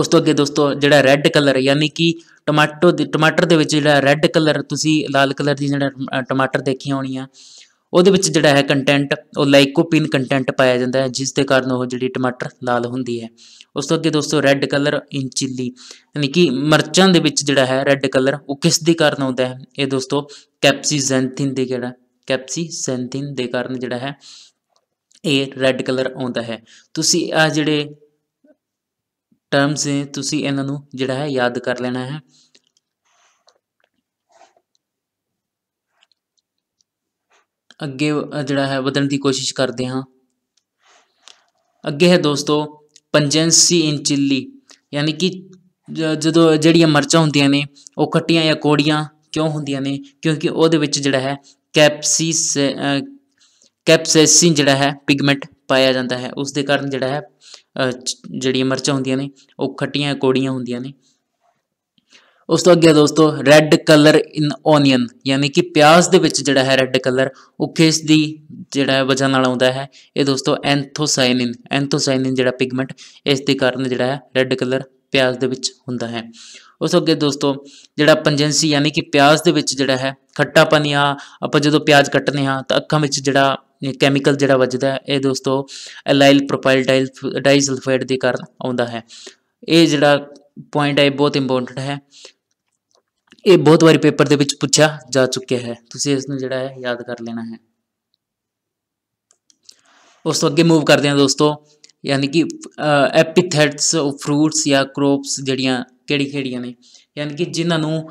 ਉਸ ਤੋਂ ਅੱਗੇ ਦੋਸਤੋ ਜਿਹੜਾ ਰੈੱਡ ਕਲਰ ਯਾਨੀ ਕਿ ਟਮਾਟੋ ਦੇ ਟਮਾਟਰ ਦੇ ਵਿੱਚ ਜਿਹੜਾ ਰੈੱਡ ਕਲਰ ਤੁਸੀਂ ਲਾਲ ਕਲਰ ਦੀ ਜਿਹੜਾ ਟਮਾਟਰ ਦੇਖੀ ਹੋਣੀ ਆ ਉਹਦੇ ਵਿੱਚ ਜਿਹੜਾ ਹੈ ਕੰਟੈਂਟ ਉਹ ਲਾਈਕੋਪੀਨ ਕੰਟੈਂਟ ਪਾਇਆ ਜਾਂਦਾ ਹੈ ਜਿਸ ਦੇ ਕਾਰਨ ਉਹ ਜਿਹੜੀ ਟਮਾਟਰ ਲਾਲ ਹੁੰਦੀ ਹੈ ਉਸ ਤੋਂ ਅੱਗੇ ਦੋਸਤੋ ਰੈੱਡ ਕਲਰ ਇਨ ਚਿੱਲੀ ਯਾਨੀ ਕਿ ਮਰਚਾਂ ਦੇ ਵਿੱਚ ਜਿਹੜਾ ਹੈ ਰੈੱਡ ਕਲਰ ਉਹ ਕਿਸ ਦੇ ਕਾਰਨ ਆਉਂਦਾ ਹੈ ਇਹ ਦੋਸਤੋ ਕੈਪਸੀਜ਼ੈਂਥਿਨ ਦੇ ਜਿਹੜਾ ਕੈਪਸੀਜ਼ੈਂਥਿਨ ਦੇ ਕਾਰਨ ਜਿਹੜਾ ਹੈ ਇਹ ਰੈੱਡ ਕਲਰ ਆਉਂਦਾ ਹੈ ਤੁਸੀਂ ਆ ਜਿਹੜੇ ਟਰਮਸ ਨੇ ਤੁਸੀਂ ਇਹਨਾਂ ਨੂੰ ਜਿਹੜਾ ਹੈ ਯਾਦ ਕਰ ਲੈਣਾ ਹੈ ਅੱਗੇ ਜਿਹੜਾ ਹੈ ਵਧਣ ਦੀ ਕੋਸ਼ਿਸ਼ ਕਰਦੇ ਹਾਂ ਅੱਗੇ ਹੈ ਦੋਸਤੋ ਪੰਜੈਂਸੀ ਇਨ ਚਿੱਲੀ ਯਾਨੀ ਕਿ ਜਦੋਂ ਜਿਹੜੀਆਂ ਮਰਚਾਂ ਹੁੰਦੀਆਂ ਨੇ ਉਹ ਖੱਟੀਆਂ ਜਾਂ ਕੋੜੀਆਂ ਕਿਉਂ ਹੁੰਦੀਆਂ ਨੇ ਕਿਉਂਕਿ ਉਹਦੇ ਵਿੱਚ ਜਿਹੜਾ ਹੈ ਕੈਪਸਿਸ ਕੈਪਸੈਸਿਨ ਜਿਹੜਾ ਹੈ ਪਿਗਮੈਂਟ ਪਾਇਆ ਜਾਂਦਾ ਹੈ ਉਸ ਦੇ ਕਾਰਨ ਜਿਹੜਾ ਹੈ ਜਿਹੜੀਆਂ ਮਰਚਾਂ ਹੁੰਦੀਆਂ ਨੇ ਉਹ ਖੱਟੀਆਂ ਕੋੜੀਆਂ ਹੁੰਦੀਆਂ ਨੇ ਉਸ ਤੋਂ ਅੱਗੇ ਦੋਸਤੋ ਰੈੱਡ ਕਲਰ ਇਨ ਓਨੀਅਨ ਯਾਨੀ ਕਿ ਪਿਆਜ਼ ਦੇ ਵਿੱਚ ਜਿਹੜਾ ਹੈ ਰੈੱਡ ਕਲਰ ਉਹ ਕਿਸ ਦੀ ਜਿਹੜਾ ਵਜ੍ਹਾ ਨਾਲ ਆਉਂਦਾ ਹੈ ਇਹ ਦੋਸਤੋ ਐਂਥੋਸਾਇਨਿਨ ਐਂਥੋਸਾਇਨਿਨ ਜਿਹੜਾ ਪਿਗਮੈਂਟ ਇਸ ਦੇ ਕਾਰਨ ਜਿਹੜਾ ਹੈ ਰੈੱਡ ਕਲਰ ਪਿਆਜ਼ ਦੇ ਵਿੱਚ ਹੁੰਦਾ ਹੈ ਉਸ ਤੋਂ ਅੱਗੇ ਦੋਸਤੋ ਜਿਹੜਾ ਪੰਜੈਂਸੀ ਯਾਨੀ ਕਿ ਪਿਆਜ਼ ਦੇ ਵਿੱਚ ਜਿਹੜਾ ਹੈ ਖੱਟਾਪਨ ਆ ਆਪਾਂ ਜਦੋਂ ਪਿਆਜ਼ ਕੱਟਨੇ ਹਾਂ ਤਾਂ ਅੱਖਾਂ ਵਿੱਚ ਜਿਹੜਾ ਕੈਮੀਕਲ ਜਿਹੜਾ ਵੱਜਦਾ ਇਹ ਦੋਸਤੋ ਐਲਾਈਲ ਪ੍ਰੋਪਾਈਲ ਡਾਈਸਲਫਾਈਡ ਦੇ ਕਾਰਨ ਆਉਂਦਾ ਹੈ ਇਹ ਜਿਹੜਾ ਪੁਆਇੰਟ ਹੈ ਬਹੁਤ ਇੰਪੋਰਟੈਂਟ ਹੈ ਇਹ ਬਹੁਤ ਵਾਰੀ ਪੇਪਰ ਦੇ ਵਿੱਚ ਪੁੱਛਿਆ ਜਾ ਚੁੱਕਿਆ ਹੈ ਤੁਸੀਂ ਇਸ ਨੂੰ ਜਿਹੜਾ ਹੈ ਯਾਦ ਕਰ ਲੈਣਾ ਹੈ ਉਸ ਤੋਂ ਅੱਗੇ ਮੂਵ ਕਰਦੇ ਹਾਂ ਦੋਸਤੋ ਯਾਨੀ ਕਿ ਐਪੀਥੈਟਸ ਆਫ ਫਰੂਟਸ ਜਾਂ ਕ੍ਰੋਪਸ ਜਿਹੜੀਆਂ ਕਿਹੜੀ-ਕਿਹੜੀਆਂ ਨੇ ਯਾਨੀ ਕਿ ਜਿਨ੍ਹਾਂ ਨੂੰ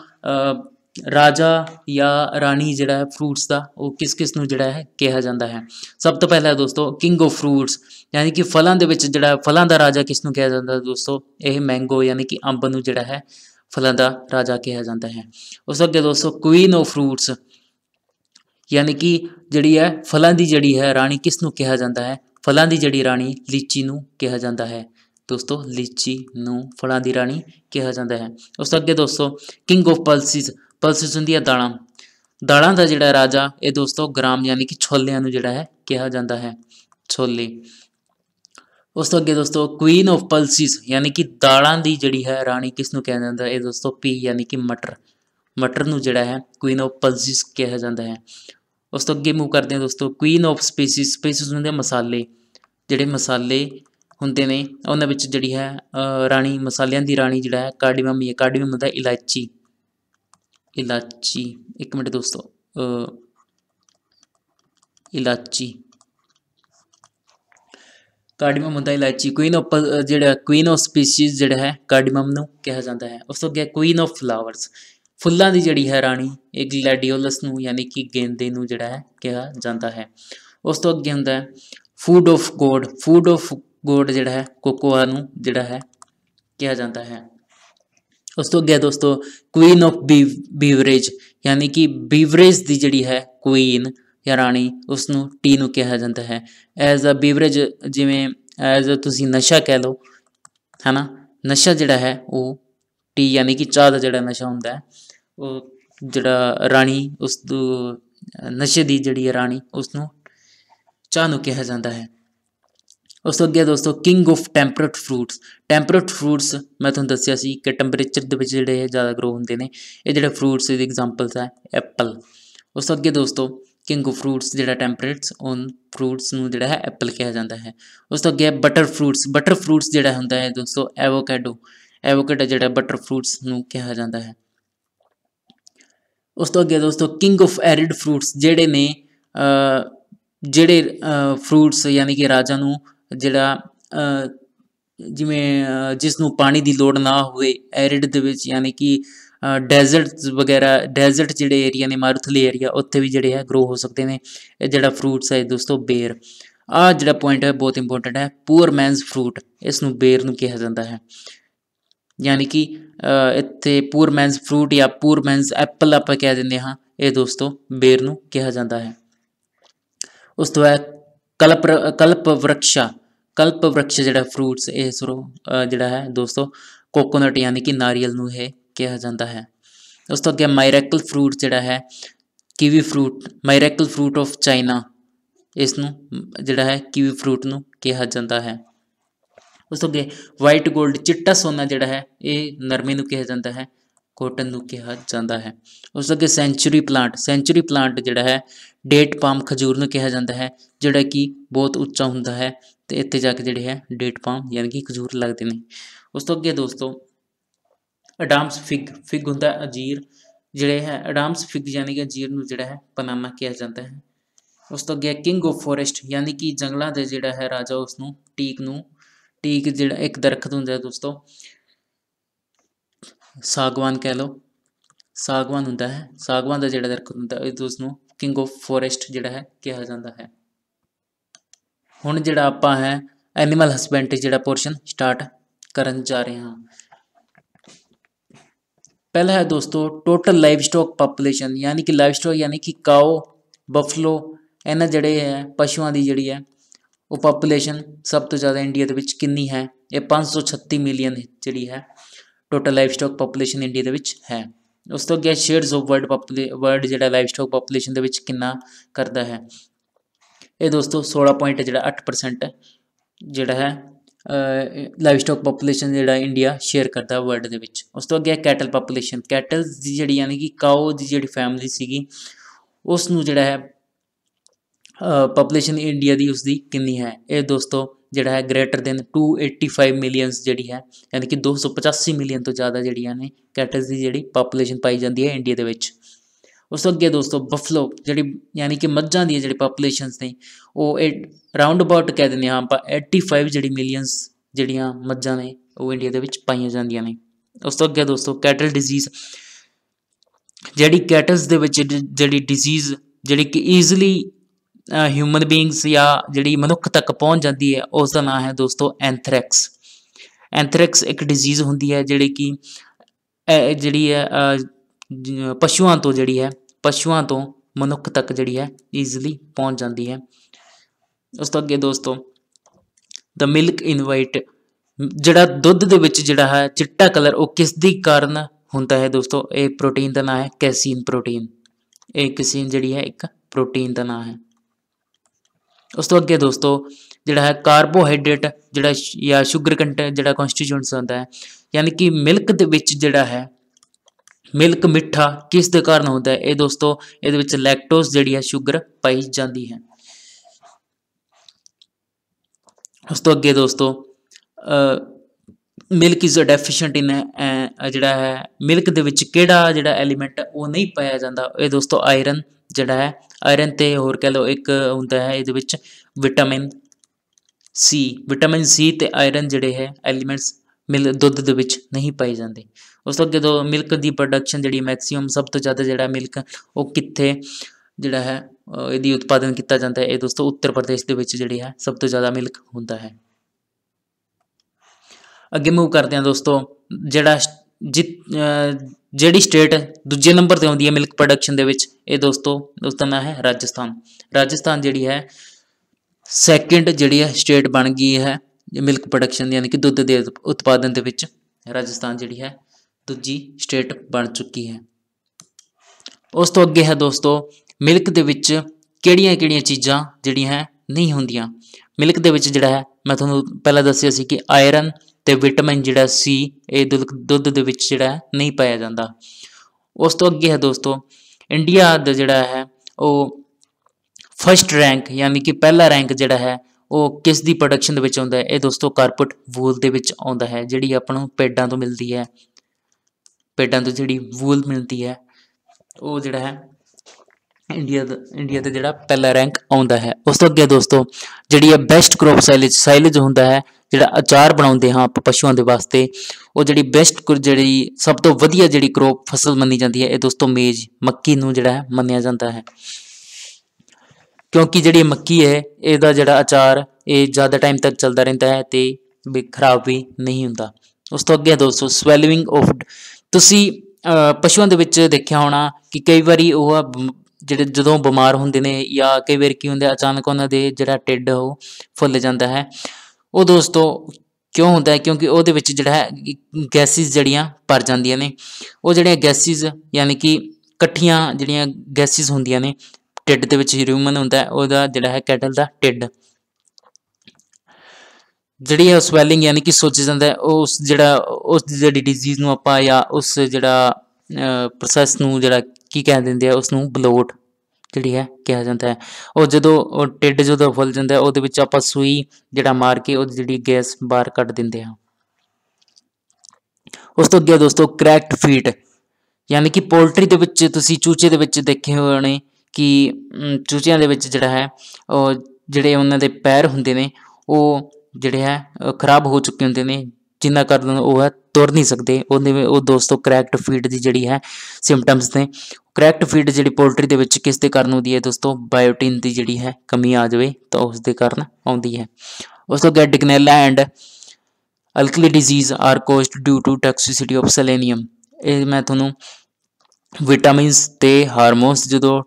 ਰਾਜਾ ਜਾਂ ਰਾਣੀ ਜਿਹੜਾ ਹੈ ਫਰੂਟਸ ਦਾ ਉਹ ਕਿਸ ਕਿਸ ਨੂੰ ਜਿਹੜਾ ਹੈ ਕਿਹਾ ਜਾਂਦਾ ਹੈ ਸਭ ਤੋਂ ਪਹਿਲਾਂ ਦੋਸਤੋ ਕਿੰਗ ਆਫ ਫਰੂਟਸ ਯਾਨੀ ਕਿ ਫਲਾਂ ਦੇ ਵਿੱਚ ਜਿਹੜਾ ਫਲਾਂ ਦਾ ਰਾਜਾ ਕਿਸ ਨੂੰ ਕਿਹਾ ਜਾਂਦਾ ਦੋਸਤੋ ਇਹ ਮੈਂਗੋ ਯਾਨੀ ਕਿ ਅੰਬ ਨੂੰ ਜਿਹੜਾ ਹੈ ਫਲਾਂ ਦਾ ਰਾਜਾ ਕਿਹਾ ਜਾਂਦਾ ਹੈ ਉਸ ਅੱਗੇ ਦੋਸਤੋ ਕੁਈਨ ਆਫ ਫਰੂਟਸ ਯਾਨੀ ਕਿ ਜਿਹੜੀ ਹੈ ਫਲਾਂ ਦੀ ਜਿਹੜੀ ਹੈ ਰਾਣੀ ਕਿਸ ਨੂੰ ਕਿਹਾ ਜਾਂਦਾ ਹੈ ਫਲਾਂ ਦੀ ਜਿਹੜੀ ਰਾਣੀ ਲੀਚੀ ਨੂੰ ਕਿਹਾ ਜਾਂਦਾ ਹੈ ਦੋਸਤੋ ਲੀਚੀ ਨੂੰ ਫਲਾਂ ਦੀ ਰਾਣੀ ਕਿਹਾ ਜਾਂਦਾ ਹੈ ਉਸ ਤੋਂ ਅੱਗੇ ਦੋਸਤੋ ਕਿੰਗ ਆਫ ਪਲਸਿਸ ਪਲਸਿਸੁੰਦੀਆਂ ਦਾਣਾ ਦਾਣਾ ਦਾ ਜਿਹੜਾ ਰਾਜਾ ਇਹ ਦੋਸਤੋ ਗ੍ਰਾਮ ਯਾਨੀ ਕਿ ਛੋਲਿਆਂ ਨੂੰ ਜਿਹੜਾ ਹੈ ਕਿਹਾ ਜਾਂਦਾ ਹੈ ਛੋਲੇ ਉਸ ਤੋਂ ਅੱਗੇ ਦੋਸਤੋ ਕੁਈਨ ਆਫ ਪਲਸਿਸ ਯਾਨੀ ਕਿ ਦਾਣਾ ਦੀ ਜਿਹੜੀ ਹੈ ਰਾਣੀ ਕਿਸ ਨੂੰ ਕਿਹਾ ਜਾਂਦਾ ਇਹ ਦੋਸਤੋ ਪੀ ਯਾਨੀ ਕਿ ਮਟਰ ਮਟਰ ਨੂੰ ਜਿਹੜਾ ਹੈ ਕੁਈਨ ਆਫ ਪਲਸਿਸ ਕਿਹਾ ਜਾਂਦਾ ਹੈ ਉਸ ਤੋਂ ਅੱਗੇ ਮੂਵ ਕਰਦੇ ਹਾਂ ਦੋਸਤੋ ਕੁਈਨ ਆਫ ਸਪੀਸੀਸ ਸਪੀਸੀਸ ਹੁੰਦੇ ਮਸਾਲੇ ਜਿਹੜੇ ਮਸਾਲੇ ਹੁੰਦੇ ਨੇ ਉਹਨਾਂ ਵਿੱਚ ਜਿਹੜੀ ਹੈ ਰਾਣੀ ਮਸਾਲਿਆਂ ਦੀ ਰਾਣੀ ਜਿਹੜਾ ਹੈ ਕਾਰਡੀਮਮ ਹੈ ਕਾਰਡੀਮਮ ਹੁੰਦਾ ਇਲਾਇਚੀ ਇਲਾਚੀ ਇੱਕ ਮਿੰਟ ਦੋਸਤੋ ਇਲਾਚੀ ਕਾਰਡੀਮਮ ਹੁੰਦਾ ਇਲਾਚੀ ਕੁਈਨ ਆਫ ਜਿਹੜਾ ਕੁਈਨ ਆਫ ਸਪੀਸੀਜ਼ ਜਿਹੜਾ ਹੈ ਕਾਰਡੀਮਮ ਨੂੰ ਕਿਹਾ ਜਾਂਦਾ ਹੈ ਉਸ ਤੋਂ ਅੱਗੇ ਕੁਈਨ ਆਫ ਫਲਾਵਰਸ ਫੁੱਲਾਂ ਦੀ ਜਿਹੜੀ ਹੈ ਰਾਣੀ ਇਹ ਗਲੈਡੀਓਲਸ ਨੂੰ ਯਾਨੀ ਕਿ ਗੇਂਦੇ ਨੂੰ ਜਿਹੜਾ ਹੈ ਕਿਹਾ ਜਾਂਦਾ ਹੈ ਉਸ ਤੋਂ ਅੱਗੇ ਹੁੰਦਾ ਹੈ food of god food of god ਜਿਹੜਾ ਹੈ ਕੋਕੋਆ ਨੂੰ ਜਿਹੜਾ ਹੈ ਕਿਹਾ ਜਾਂਦਾ ਹੈ ਉਸ ਤੋਂ ਅੱਗੇ ਦੋਸਤੋ ਕੁਈਨ ਆਫ ਬੀਵਰੇਜ ਯਾਨੀ ਕਿ ਬੀਵਰੇਜ ਦੀ ਜਿਹੜੀ ਹੈ ਕੁਈਨ ਜਾਂ ਰਾਣੀ ਉਸ ਨੂੰ ਟੀ ਨੂੰ ਕਿਹਾ ਜਾਂਦਾ ਹੈ ਐਜ਼ ਅ ਬੀਵਰੇਜ ਜਿਵੇਂ ਐਜ਼ ਤੁਸੀਂ ਨਸ਼ਾ ਕਹਿ ਲਓ ਹੈਨਾ ਨਸ਼ਾ ਜਿਹੜਾ ਹੈ ਉਹ ਟੀ ਯਾਨੀ ਕਿ ਚਾਹ ਦਾ ਜਿਹੜਾ ਨਸ਼ਾ ਹੁੰਦਾ ਹੈ ਉਹ ਜਿਹੜਾ ਰਾਣੀ ਉਸ ਨੂੰ ਨਸ਼ੇ ਦੀ ਜਿਹੜੀ ਰਾਣੀ ਉਸ ਨੂੰ ਚਾਹ ਨੂੰ ਕਿਹਾ ਜਾਂਦਾ ਹੈ ਉਸ ਤੋਂ ਅੱਗੇ ਦੋਸਤੋ king of temperate fruits temperate fruits ਮੈਂ ਤੁਹਾਨੂੰ ਦੱਸਿਆ ਸੀ ਕਿ ਟੈਂਪਰੇਚਰ ਦੇ ਵਿੱਚ ਜਿਹੜੇ ਜ਼ਿਆਦਾ ਗਰੋ ਹੁੰਦੇ ਨੇ ਇਹ ਜਿਹੜੇ ਫਰੂਟਸ ਦੇ ਐਗਜ਼ਾਮਪਲਸ ਹੈ ਐਪਲ ਉਸ ਤੋਂ ਅੱਗੇ ਦੋਸਤੋ ਕਿੰਗ ਆਫ ਫਰੂਟਸ ਜਿਹੜਾ ਟੈਂਪਰੇਟਸ ਔਨ ਫਰੂਟਸ ਨੂੰ ਜਿਹੜਾ ਹੈ ਐਪਲ ਕਿਹਾ ਜਾਂਦਾ ਹੈ ਉਸ ਤੋਂ ਅੱਗੇ ਬਟਰ ਫਰੂਟਸ ਬਟਰ ਫਰੂਟਸ ਜਿਹੜਾ ਹੁੰਦਾ ਹੈ ਦੋਸਤੋ ਐਵੋਕੈਡੋ ਐਵੋਕੈਡੋ ਜਿਹੜਾ ਬਟਰ ਫਰੂਟਸ ਨੂੰ ਕਿਹਾ ਜਾਂਦਾ ਹੈ ਉਸ ਤੋਂ ਅੱਗੇ ਦੋਸਤੋ ਕਿੰਗ ਆਫ ਐਰਿਡ ਫਰੂਟਸ ਜਿਹੜੇ ਨੇ ਜਿਹੜੇ ਫਰੂਟਸ ਯਾਨੀ ਕਿ ਰਾਜਾ ਨੂੰ ਜਿਹੜਾ ਜਿਵੇਂ ਜਿਸ ਨੂੰ ਪਾਣੀ ਦੀ ਲੋੜ ਨਾ ਹੋਵੇ ਐਰਿਡ ਦੇ ਵਿੱਚ ਯਾਨੀ ਕਿ ਡੈਜ਼ਰਟਸ ਵਗੈਰਾ ਡੈਜ਼ਰਟ ਜਿਹੜੇ ਏਰੀਆ ਨੇ ਮਾਰੂਥਲੀ ਏਰੀਆ ਉੱਥੇ ਵੀ ਜਿਹੜੇ ਹੈ ਗਰੋ ਹੋ ਸਕਦੇ ਨੇ ਇਹ ਜਿਹੜਾ ਫਰੂਟਸ ਹੈ ਦੋਸਤੋ ਬੇਰ ਆ ਜਿਹੜਾ ਪੁਆਇੰਟ ਹੈ ਬਹੁਤ ਇੰਪੋਰਟੈਂਟ ਹੈ ਪੂਅਰ ਮੈਨਸ ਫਰੂਟ ਇਸ ਨੂੰ ਬੇਰ ਨੂੰ ਕਿਹਾ ਜਾਂਦਾ ਹੈ ਯਾਨੀ ਕਿ ਇੱਥੇ ਪੂਅਰ ਮੈਨਸ ਫਰੂਟ ਜਾਂ ਪੂਅਰ ਮੈਨਸ ਐਪਲ ਆਪਾਂ ਕਹਿ ਦਿੰਦੇ ਹਾਂ ਇਹ ਦੋਸਤੋ ਬੇਰ ਨੂੰ ਕਿਹਾ ਜਾਂਦਾ ਹੈ ਉਸ ਤੋਂ ਬਾਅਦ ਕਲਪ ਕਲਪ ਵਰਕਸ਼ਾ ਕਲਪ ਵਰਕਸ਼ ਜਿਹੜਾ ਫਰੂਟਸ ਇਹ ਸਰੋ ਜਿਹੜਾ ਹੈ ਦੋਸਤੋ ਕੋਕੋਨਟ ਯਾਨੀ ਕਿ ਨਾਰੀਅਲ ਨੂੰ ਇਹ ਕਿਹਾ ਜਾਂਦਾ ਹੈ ਉਸ ਤੋਂ ਅੱਗੇ ਮਾਈਰੇਕਲ ਫਰੂਟ ਜਿਹੜਾ ਹੈ kiwi fruit miracle fruit of China ਇਸ ਨੂੰ ਜਿਹੜਾ ਹੈ ਕੀਵੀ ਫਰੂਟ ਨੂੰ ਕਿਹਾ ਜਾਂਦਾ ਹੈ ਉਸ ਤੋਂ ਅੱਗੇ ਵਾਈਟ 골ਡ ਚਿੱਟਾ ਸੋਨਾ ਜਿਹੜਾ ਹੈ ਇਹ ਨਰਮੇ ਨੂੰ ਕਿਹਾ ਜਾਂਦਾ ਹੈ ਕੋਟਨ ਨੂੰ ਕਿਹਾ ਜਾਂਦਾ ਹੈ ਉਸ ਤੋਂ ਅੱਗੇ ਸੈਂਚੂਰੀ ਪਲਾਂਟ ਸੈਂਚੂਰੀ ਪਲਾਂਟ ਜਿਹੜਾ ਹੈ ਡੇਟ ਪਾਮ ਖਜੂਰ ਨੂੰ ਕਿਹਾ ਜਾਂਦਾ ਹੈ ਜਿਹੜਾ ਕਿ ਬਹੁਤ ਉੱਚਾ ਹੁੰਦਾ ਹੈ ਤੇ ਇੱਥੇ ਜਾ ਕੇ ਜਿਹੜੇ ਹੈ ਡੇਟ ਪਾਮ ਯਾਨੀ ਕਿ ਖਜੂਰ ਲੱਗਦੇ ਨੇ ਉਸ ਤੋਂ ਅੱਗੇ ਦੋਸਤੋ ਅਡਾਮਸ ਫਿਗ ਫਿਗ ਹੁੰਦਾ ਅਜੀਰ ਜਿਹੜੇ ਹੈ ਅਡਾਮਸ ਫਿਗ ਯਾਨੀ ਕਿ ਅਜੀਰ ਨੂੰ ਜਿਹੜਾ ਹੈ ਪਨਾਮਾ ਕਿਹਾ ਜਾਂਦਾ ਹੈ ਉਸ ਤੋਂ ਅੱਗੇ ਕਿੰਗ ਆਫ ਫੋਰੈਸਟ ਯਾਨੀ ਕਿ ਜੰਗਲਾਂ ਦੇ ਜਿਹੜਾ ਹੈ ਰਾਜਾ ਉਸ ਨੂੰ ਟੀਕ ਨੂੰ ਟੀਕ ਜਿਹੜਾ ਇੱਕ ਦਰਖਤ ਹੁੰਦਾ ਹੈ ਦੋਸਤੋ ਸਾਗਵਾਨ ਕਹਿ ਲੋ ਸਾਗਵਾਨ ਹੁੰਦਾ ਹੈ ਸਾਗਵਾਨ ਦਾ ਜਿਹੜਾ ਦਰਖਤ ਹੁੰਦਾ ਹੈ ਉਸ ਨੂੰ ਕਿੰਗ ਆਫ ਫੋਰੈਸਟ ਜਿਹੜਾ ਹੈ ਕਿਹਾ ਜਾਂਦਾ ਹੈ ਹੁਣ ਜਿਹੜਾ ਆਪਾਂ ਹੈ ਐਨੀਮਲ ਹਸਬੈਂਡਰੀ ਜਿਹੜਾ ਪੋਰਸ਼ਨ ਸਟਾਰਟ ਕਰਨ ਜਾ ਰਹੇ ਹਾਂ ਪਹਿਲਾ ਹੈ ਦੋਸਤੋ ਟੋਟਲ ਲਾਈਵ ਸਟਾਕ पापूलेशन ਯਾਨੀ ਕਿ ਲਾਈਵ ਸਟਾਕ ਯਾਨੀ ਕਿ ਕਾਉ ਬਫਲੋ ਇਹਨਾਂ ਜਿਹੜੇ ਹੈ ਪਸ਼ੂਆਂ ਦੀ ਜਿਹੜੀ ਹੈ ਉਹ ਪਪੂਲੇਸ਼ਨ ਸਭ ਤੋਂ ਜ਼ਿਆਦਾ ਇੰਡੀਆ ਦੇ ਵਿੱਚ ਕਿੰਨੀ ਹੈ ਇਹ 536 ਮਿਲੀਅਨ ਜਿਹੜੀ ਹੈ total livestock population India ਦੇ ਵਿੱਚ ਹੈ ਉਸ ਤੋਂ ਅੱਗੇ ਸ਼ੇਅਰਸ ਆਫ ਵਰਲਡ ਵਰਲਡ ਜਿਹੜਾ ਲਾਈਵ ਸਟਾਕ ਪਾਪੂਲੇਸ਼ਨ ਦੇ ਵਿੱਚ ਕਿੰਨਾ ਕਰਦਾ ਹੈ ਇਹ ਦੋਸਤੋ 16. ਜਿਹੜਾ 8% ਜਿਹੜਾ ਹੈ ਲਾਈਵ ਸਟਾਕ ਪੋਪੂਲੇਸ਼ਨ ਜਿਹੜਾ ਇੰਡੀਆ ਸ਼ੇਅਰ ਕਰਦਾ ਵਰਲਡ ਦੇ ਵਿੱਚ ਉਸ ਤੋਂ ਅੱਗੇ ਕੈਟਲ ਪੋਪੂਲੇਸ਼ਨ ਕੈਟਲਸ ਦੀ ਜਿਹੜੀ ਯਾਨੀ ਕਿ ਕਾਓ ਦੀ ਜਿਹੜੀ ਫੈਮਿਲੀ ਸੀਗੀ ਉਸ ਨੂੰ ਜਿਹੜਾ ਹੈ ਪੋਪੂਲੇਸ਼ਨ ਇੰਡੀਆ ਦੀ ਉਸ ਦੀ ਕਿੰਨੀ ਹੈ ਇਹ ਦੋਸਤੋ ਜਿਹੜਾ ਹੈ ਗ੍ਰੇਟਰ ਦੈਨ 285 ਮਿਲੀਅਨਸ ਜਿਹੜੀ ਹੈ ਯਾਨੀ ਕਿ 285 ਮਿਲੀਅਨ ਤੋਂ ਜ਼ਿਆਦਾ ਜਿਹੜੀਆਂ ਨੇ ਕੈਟਲਸ ਦੀ ਜਿਹੜੀ ਪੋਪੂਲੇਸ਼ਨ ਪਾਈ ਜਾਂਦੀ ਹੈ ਇੰਡੀਆ ਦੇ ਵਿੱਚ ਉਸ ਤੋਂ ਅੱਗੇ ਦੋਸਤੋ ਬਫਲੋ ਜਿਹੜੀ ਯਾਨੀ ਕਿ ਮੱਝਾਂ ਦੀ ਜਿਹੜੀ ਪਾਪੂਲੇਸ਼ਨਸ ਨੇ ਉਹ ਰਾਉਂਡ ਅਬਾਊਟ ਕਹਿ ਦਿੰਦੇ ਹਾਂ ਆਪਾਂ 85 ਜਿਹੜੀ ਮਿਲੀਅਨਸ ਜਿਹੜੀਆਂ ਮੱਝਾਂ ਨੇ ਉਹ ਇੰਡੀਆ ਦੇ ਵਿੱਚ ਪਾਈਆਂ ਜਾਂਦੀਆਂ ਨੇ ਉਸ ਤੋਂ ਅੱਗੇ ਦੋਸਤੋ ਕੈਟਲ ਡਿਜ਼ੀਜ਼ ਜਿਹੜੀ ਕੈਟਲਸ ਦੇ ਵਿੱਚ ਜਿਹੜੀ ਡਿਜ਼ੀਜ਼ ਜਿਹੜੀ ਕਿ ਈਜ਼ੀਲੀ ਹਿਊਮਨ ਬੀਇੰਗਸ ਜਾਂ ਜਿਹੜੀ ਮਨੁੱਖ ਤੱਕ ਪਹੁੰਚ ਜਾਂਦੀ ਹੈ ਉਸ ਦਾ ਨਾਮ ਹੈ ਦੋਸਤੋ ਐਂਥਰੈਕਸ ਐਂਥਰੈਕਸ ਇੱਕ ਡਿਜ਼ੀਜ਼ ਹੁੰਦੀ ਹੈ ਜਿਹੜੀ ਕਿ ਜਿਹੜੀ ਹੈ ਪਸ਼ੂਆਂ ਤੋਂ ਜਿਹੜੀ ਹੈ ਪਸ਼ੂਆਂ ਤੋਂ ਮਨੁੱਖ ਤੱਕ ਜਿਹੜੀ ਹੈ ਈਜ਼ੀਲੀ ਪਹੁੰਚ ਜਾਂਦੀ ਹੈ ਉਸ ਤੋਂ ਅੱਗੇ ਦੋਸਤੋ ਦ ਮਿਲਕ ਇਨਵਾਈਟ ਜਿਹੜਾ ਦੁੱਧ ਦੇ ਵਿੱਚ ਜਿਹੜਾ ਹੈ ਚਿੱਟਾ ਕਲਰ ਉਹ ਕਿਸ ਦੀ ਕਾਰਨ ਹੁੰਦਾ ਹੈ ਦੋਸਤੋ ਇਹ ਪ੍ਰੋਟੀਨ ਦਾ ਨਾਮ ਹੈ ਕੈਸੀਨ ਪ੍ਰੋਟੀਨ ਇਹ ਕੈਸੀਨ ਜਿਹੜੀ ਹੈ ਇੱਕ ਪ੍ਰੋਟੀਨ ਦਾ ਨਾਮ ਹੈ ਉਸ ਤੋਂ ਅੱਗੇ ਦੋਸਤੋ ਜਿਹੜਾ ਹੈ ਕਾਰਬੋਹਾਈਡਰੇਟ ਜਿਹੜਾ ਜਾਂ ਸ਼ੂਗਰ ਕੰਟੈਂਟ ਜਿਹੜਾ ਕਨਸਟੀਟਿਊਐਂਟਸ ਹੁੰਦਾ ਹੈ ਯਾਨੀ ਕਿ ਮਿਲਕ ਦੇ ਵਿੱਚ ਜਿਹੜਾ ਹੈ ਮਿਲਕ ਮਿੱਠਾ ਕਿਸ ਦੇ ਕਾਰਨ ਹੁੰਦਾ ਹੈ ਇਹ ਦੋਸਤੋ ਇਹਦੇ ਵਿੱਚ ਲੈਕਟੋਸ ਜਿਹੜੀ ਹੈ ਸ਼ੂਗਰ ਪਾਈ ਜਾਂਦੀ ਹੈ ਉਸ ਤੋਂ ਅੱਗੇ ਦੋਸਤੋ ਮਿਲਕ ਇਜ਼ ਡੈਫੀਸ਼ੀਐਂਟ ਇਨ ਜਿਹੜਾ ਹੈ ਮਿਲਕ ਦੇ ਵਿੱਚ ਕਿਹੜਾ ਜਿਹੜਾ ਐਲੀਮੈਂਟ ਉਹ ਨਹੀਂ ਪਾਇਆ ਜਾਂਦਾ ਇਹ ਦੋਸਤੋ ਆਇਰਨ ਜਿਹੜਾ ਹੈ ਆਇਰਨ ਤੇ ਹੋਰ ਕਹ ਲਓ ਇੱਕ ਹੁੰਦਾ ਹੈ ਇਹਦੇ ਵਿੱਚ ਵਿਟਾਮਿਨ ਸੀ ਵਿਟਾਮਿਨ ਸੀ ਤੇ ਆਇਰਨ ਜਿਹੜੇ ਹੈ ਐਲੀਮੈਂਟਸ ਮਿਲ ਦੁੱਧ ਦੇ ਵਿੱਚ ਨਹੀਂ ਪਾਈ ਜਾਂਦੇ ਉਸ ਤੋਂ ਅੱਗੇ ਦੋ ਮਿਲਕ ਦੀ ਪ੍ਰੋਡਕਸ਼ਨ ਜਿਹੜੀ ਮੈਕਸਿਮਮ ਸਭ ਤੋਂ ਜ਼ਿਆਦਾ ਜਿਹੜਾ ਮਿਲਕ ਉਹ ਕਿੱਥੇ ਜਿਹੜਾ ਹੈ ਇਹਦੀ ਉਤਪਾਦਨ ਕੀਤਾ ਜਾਂਦਾ ਹੈ ਇਹ ਦੋਸਤੋ ਉੱਤਰ ਪ੍ਰਦੇਸ਼ ਦੇ ਵਿੱਚ ਜਿਹੜੀ ਹੈ ਸਭ ਤੋਂ ਜ਼ਿਆਦਾ ਮਿਲਕ ਹੁੰਦਾ ਹੈ ਅੱਗੇ ਮੂਵ ਕਰਦੇ ਹਾਂ ਦੋਸਤੋ ਜਿਹੜਾ ਜਿਹੜੀ ਸਟੇਟ ਦੂਜੇ ਨੰਬਰ ਤੇ ਆਉਂਦੀ ਹੈ ਮਿਲਕ ਪ੍ਰੋਡਕਸ਼ਨ ਦੇ ਵਿੱਚ ਇਹ ਦੋਸਤੋ ਉਸ ਦਾ ਨਾਮ ਹੈ ਰਾਜਸਥਾਨ ਰਾਜਸਥਾਨ ਜਿਹੜੀ ਹੈ ਸੈਕਿੰਡ ਜਿਹੜੀ ਹੈ ਸਟੇਟ ਬਣ ਗਈ ਹੈ ਮਿਲਕ ਪ੍ਰੋਡਕਸ਼ਨ ਯਾਨੀ ਕਿ ਦੁੱਧ ਦੇ ਉਤਪਾਦਨ ਦੇ ਵਿੱਚ ਰਾਜਸਥਾਨ ਜਿਹੜੀ ਹੈ ਦੂਜੀ ਸਟੇਟ ਬਣ ਚੁੱਕੀ ਹੈ ਉਸ ਤੋਂ ਅੱਗੇ ਹੈ ਦੋਸਤੋ ਮਿਲਕ ਦੇ ਵਿੱਚ ਕਿਹੜੀਆਂ-ਕਿਹੜੀਆਂ ਚੀਜ਼ਾਂ ਜਿਹੜੀਆਂ ਹੈ ਨਹੀਂ ਹੁੰਦੀਆਂ ਮਿਲਕ ਦੇ ਵਿੱਚ ਜਿਹੜਾ ਹੈ ਮੈਂ ਤੁਹਾਨੂੰ ਪਹਿਲਾਂ ਦੱਸਿਆ ਸੀ ਕਿ ਆਇਰਨ ਤੇ ਵਿਟਾਮਿਨ ਜਿਹੜਾ ਸੀ ਇਹ ਦੁੱਧ ਦੇ ਵਿੱਚ ਜਿਹੜਾ ਨਹੀਂ ਪਾਇਆ ਜਾਂਦਾ ਉਸ ਤੋਂ ਅੱਗੇ ਹੈ ਦੋਸਤੋ ਇੰਡੀਆ ਦਾ ਜਿਹੜਾ ਹੈ ਉਹ ਫਰਸਟ ਰੈਂਕ ਯਾਨੀ ਕਿ ਪਹਿਲਾ ਰੈਂਕ ਜਿਹੜਾ ਹੈ ਉਹ ਕਿਸ ਦੀ ਪ੍ਰੋਡਕਸ਼ਨ ਦੇ ਵਿੱਚ ਆਉਂਦਾ ਹੈ ਇਹ ਦੋਸਤੋ ਕਾਰਪਟ ਵੂਲ ਦੇ ਵਿੱਚ ਆਉਂਦਾ ਹੈ ਜਿਹੜੀ ਆਪਾਂ ਨੂੰ ਪੇਡਾਂ ਤੋਂ ਮਿਲਦੀ ਹੈ ਪੇਡਾਂ ਤੋਂ ਜਿਹੜੀ ਵੂਲ ਮਿਲਦੀ ਹੈ ਉਹ ਜਿਹੜਾ ਹੈ ਇੰਡੀਆ ਦਾ ਇੰਡੀਆ ਦਾ ਜਿਹੜਾ ਪਹਿਲਾ ਰੈਂਕ ਆਉਂਦਾ ਹੈ ਉਸ ਤੋਂ ਅੱਗੇ ਦੋਸਤੋ ਜਿਹੜੀ ਹੈ ਬੈਸਟ ਕ੍ਰੌਪ ਸਾਇਲੇਜ ਸਾਇਲੇਜ ਹੁੰਦਾ ਹੈ ਜਿਹੜਾ ਅਚਾਰ ਬਣਾਉਂਦੇ ਹਾਂ ਆਪਾਂ ਪਸ਼ੂਆਂ ਦੇ ਵਾਸਤੇ ਉਹ ਜਿਹੜੀ ਬੈਸਟ ਜਿਹੜੀ ਸਭ ਤੋਂ ਵਧੀਆ ਜਿਹੜੀ ਕ੍ਰੌਪ ਫਸਲ ਮੰਨੀ ਜਾਂਦੀ ਹੈ ਇਹ ਦੋਸਤੋ ਮੇਜ ਮੱਕੀ ਨੂੰ ਜਿਹੜਾ ਹੈ ਮੰਨਿਆ ਜਾਂਦਾ ਹੈ ਕਿਉਂਕਿ ਜਿਹੜੀ ਮੱਕੀ ਹੈ ਇਹਦਾ ਜਿਹੜਾ ਅਚਾਰ ਇਹ ਜ਼ਿਆਦਾ ਟਾਈਮ ਤੱਕ ਚੱਲਦਾ ਰਹਿੰਦਾ ਹੈ ਤੇ ਵੀ ਖਰਾਬ ਵੀ ਨਹੀਂ ਹੁੰਦਾ ਉਸ ਤੋਂ ਅੱਗੇ ਦੋਸਤੋ ਸਵੈਲਿੰਗ ਆਫ ਤੁਸੀਂ ਪਸ਼ੂਆਂ ਦੇ ਵਿੱਚ ਦੇਖਿਆ ਹੋਣਾ ਕਿ ਕਈ ਵਾਰੀ ਉਹ ਜਿਹੜੇ ਜਦੋਂ ਬਿਮਾਰ ਹੁੰਦੇ ਨੇ ਜਾਂ ਕਈ ਵਾਰ ਕੀ ਹੁੰਦਾ ਅਚਾਨਕ ਉਹਨਾਂ ਦੇ ਜਿਹੜਾ ਟਿੱਡ ਉਹ ਫੁੱਲ ਜਾਂਦਾ ਹੈ ਉਹ ਦੋਸਤੋ ਕਿਉਂ ਹੁੰਦਾ ਹੈ ਕਿਉਂਕਿ ਉਹਦੇ ਵਿੱਚ ਜਿਹੜਾ ਹੈ ਗੈਸਿਸ ਜੜੀਆਂ ਪਰ ਜਾਂਦੀਆਂ ਨੇ ਉਹ ਜਿਹੜੀਆਂ ਗੈਸਿਸ ਯਾਨੀ ਕਿ ਇਕੱਠੀਆਂ ਜਿਹੜੀਆਂ ਗੈਸਿਸ ਹੁੰਦੀਆਂ ਨੇ ਟਿੱਡ ਦੇ ਵਿੱਚ ਹਿਊਮਨ ਹੁੰਦਾ ਹੈ ਉਹਦਾ ਜਿਹੜਾ ਹੈ ਕੈਟਲ ਦਾ ਟਿੱਡ ਜਿਹੜੀ ਹੈ ਸਵੈਲਿੰਗ ਯਾਨੀ ਕਿ ਸੋਚੀ ਜਾਂਦਾ ਹੈ ਉਸ ਜਿਹੜਾ ਉਸ ਜਿਹੜੀ ਡਿਜ਼ੀਜ਼ ਨੂੰ ਆਪਾਂ ਜਾਂ ਉਸ ਜਿਹੜਾ ਪ੍ਰੋਸੈਸ ਨੂੰ ਜਿਹੜਾ ਕੀ ਕਹਿ ਦਿੰਦੇ ਆ ਉਸ ਨੂੰ ਬਲੋਟ ਜਿਹੜੀ ਹੈ ਕਿਹਾ ਜਾਂਦਾ ਹੈ ਉਹ ਜਦੋਂ ਉਹ ਟਿੱਡ ਜਦੋਂ ਫੁੱਲ ਜਾਂਦਾ ਉਹਦੇ ਵਿੱਚ ਆਪਾਂ ਸੂਈ ਜਿਹੜਾ ਮਾਰ ਕੇ ਉਹ ਜਿਹੜੀ ਗੈਸ ਬਾਹਰ ਕੱਢ ਦਿੰਦੇ ਆ ਉਸ ਤੋਂ ਅੱਗੇ ਦੋਸਤੋ ਕਰੈਕਟ ਫੀਟ ਯਾਨੀ ਕਿ ਪੋਲਟਰੀ ਦੇ ਵਿੱਚ ਤੁਸੀਂ ਚੂਚੇ ਦੇ ਵਿੱਚ ਦੇਖੇ ਹੋਣੇ ਕਿ ਚੂਚਿਆਂ ਦੇ ਵਿੱਚ ਜਿਹੜਾ ਹੈ ਉਹ ਜਿਹੜੇ ਉਹਨਾਂ ਦੇ ਪੈਰ ਹੁੰਦੇ ਨੇ ਉਹ ਜਿਹੜੇ ਹੈ ਖਰਾਬ ਹੋ ਚੁੱਕੇ ਹੁੰਦੇ ਨੇ ਜਿੰਨਾ ਕਰਨ ਉਹ ਹੈ ਤੁਰ ਨਹੀਂ ਸਕਦੇ ਉਹਦੇ ਉਹ ਦੋਸਤੋ ਕਰੈਕਟ ਫੀਡ ਦੀ ਜਿਹੜੀ ਹੈ ਸਿੰਪਟਮਸ ਨੇ ਕਰੈਕਟ ਫੀਡ ਜਿਹੜੀ ਪੋਲਟਰੀ ਦੇ ਵਿੱਚ ਕਿਸ ਦੇ ਕਾਰਨ ਹੁੰਦੀ ਹੈ ਦੋਸਤੋ ਬਾਇਓਟਿਨ ਦੀ ਜਿਹੜੀ ਹੈ ਕਮੀ ਆ ਜਾਵੇ ਤਾਂ ਉਸ ਦੇ ਕਾਰਨ ਆਉਂਦੀ ਹੈ ਉਸ ਤੋਂ get and alkali disease are caused due to toxicity of selenium ਇਹ ਮੈਂ ਤੁਹਾਨੂੰ ਵਿਟਾਮਿਨਸ ਤੇ ਹਾਰਮੋਨਸ ਜਦੋਂ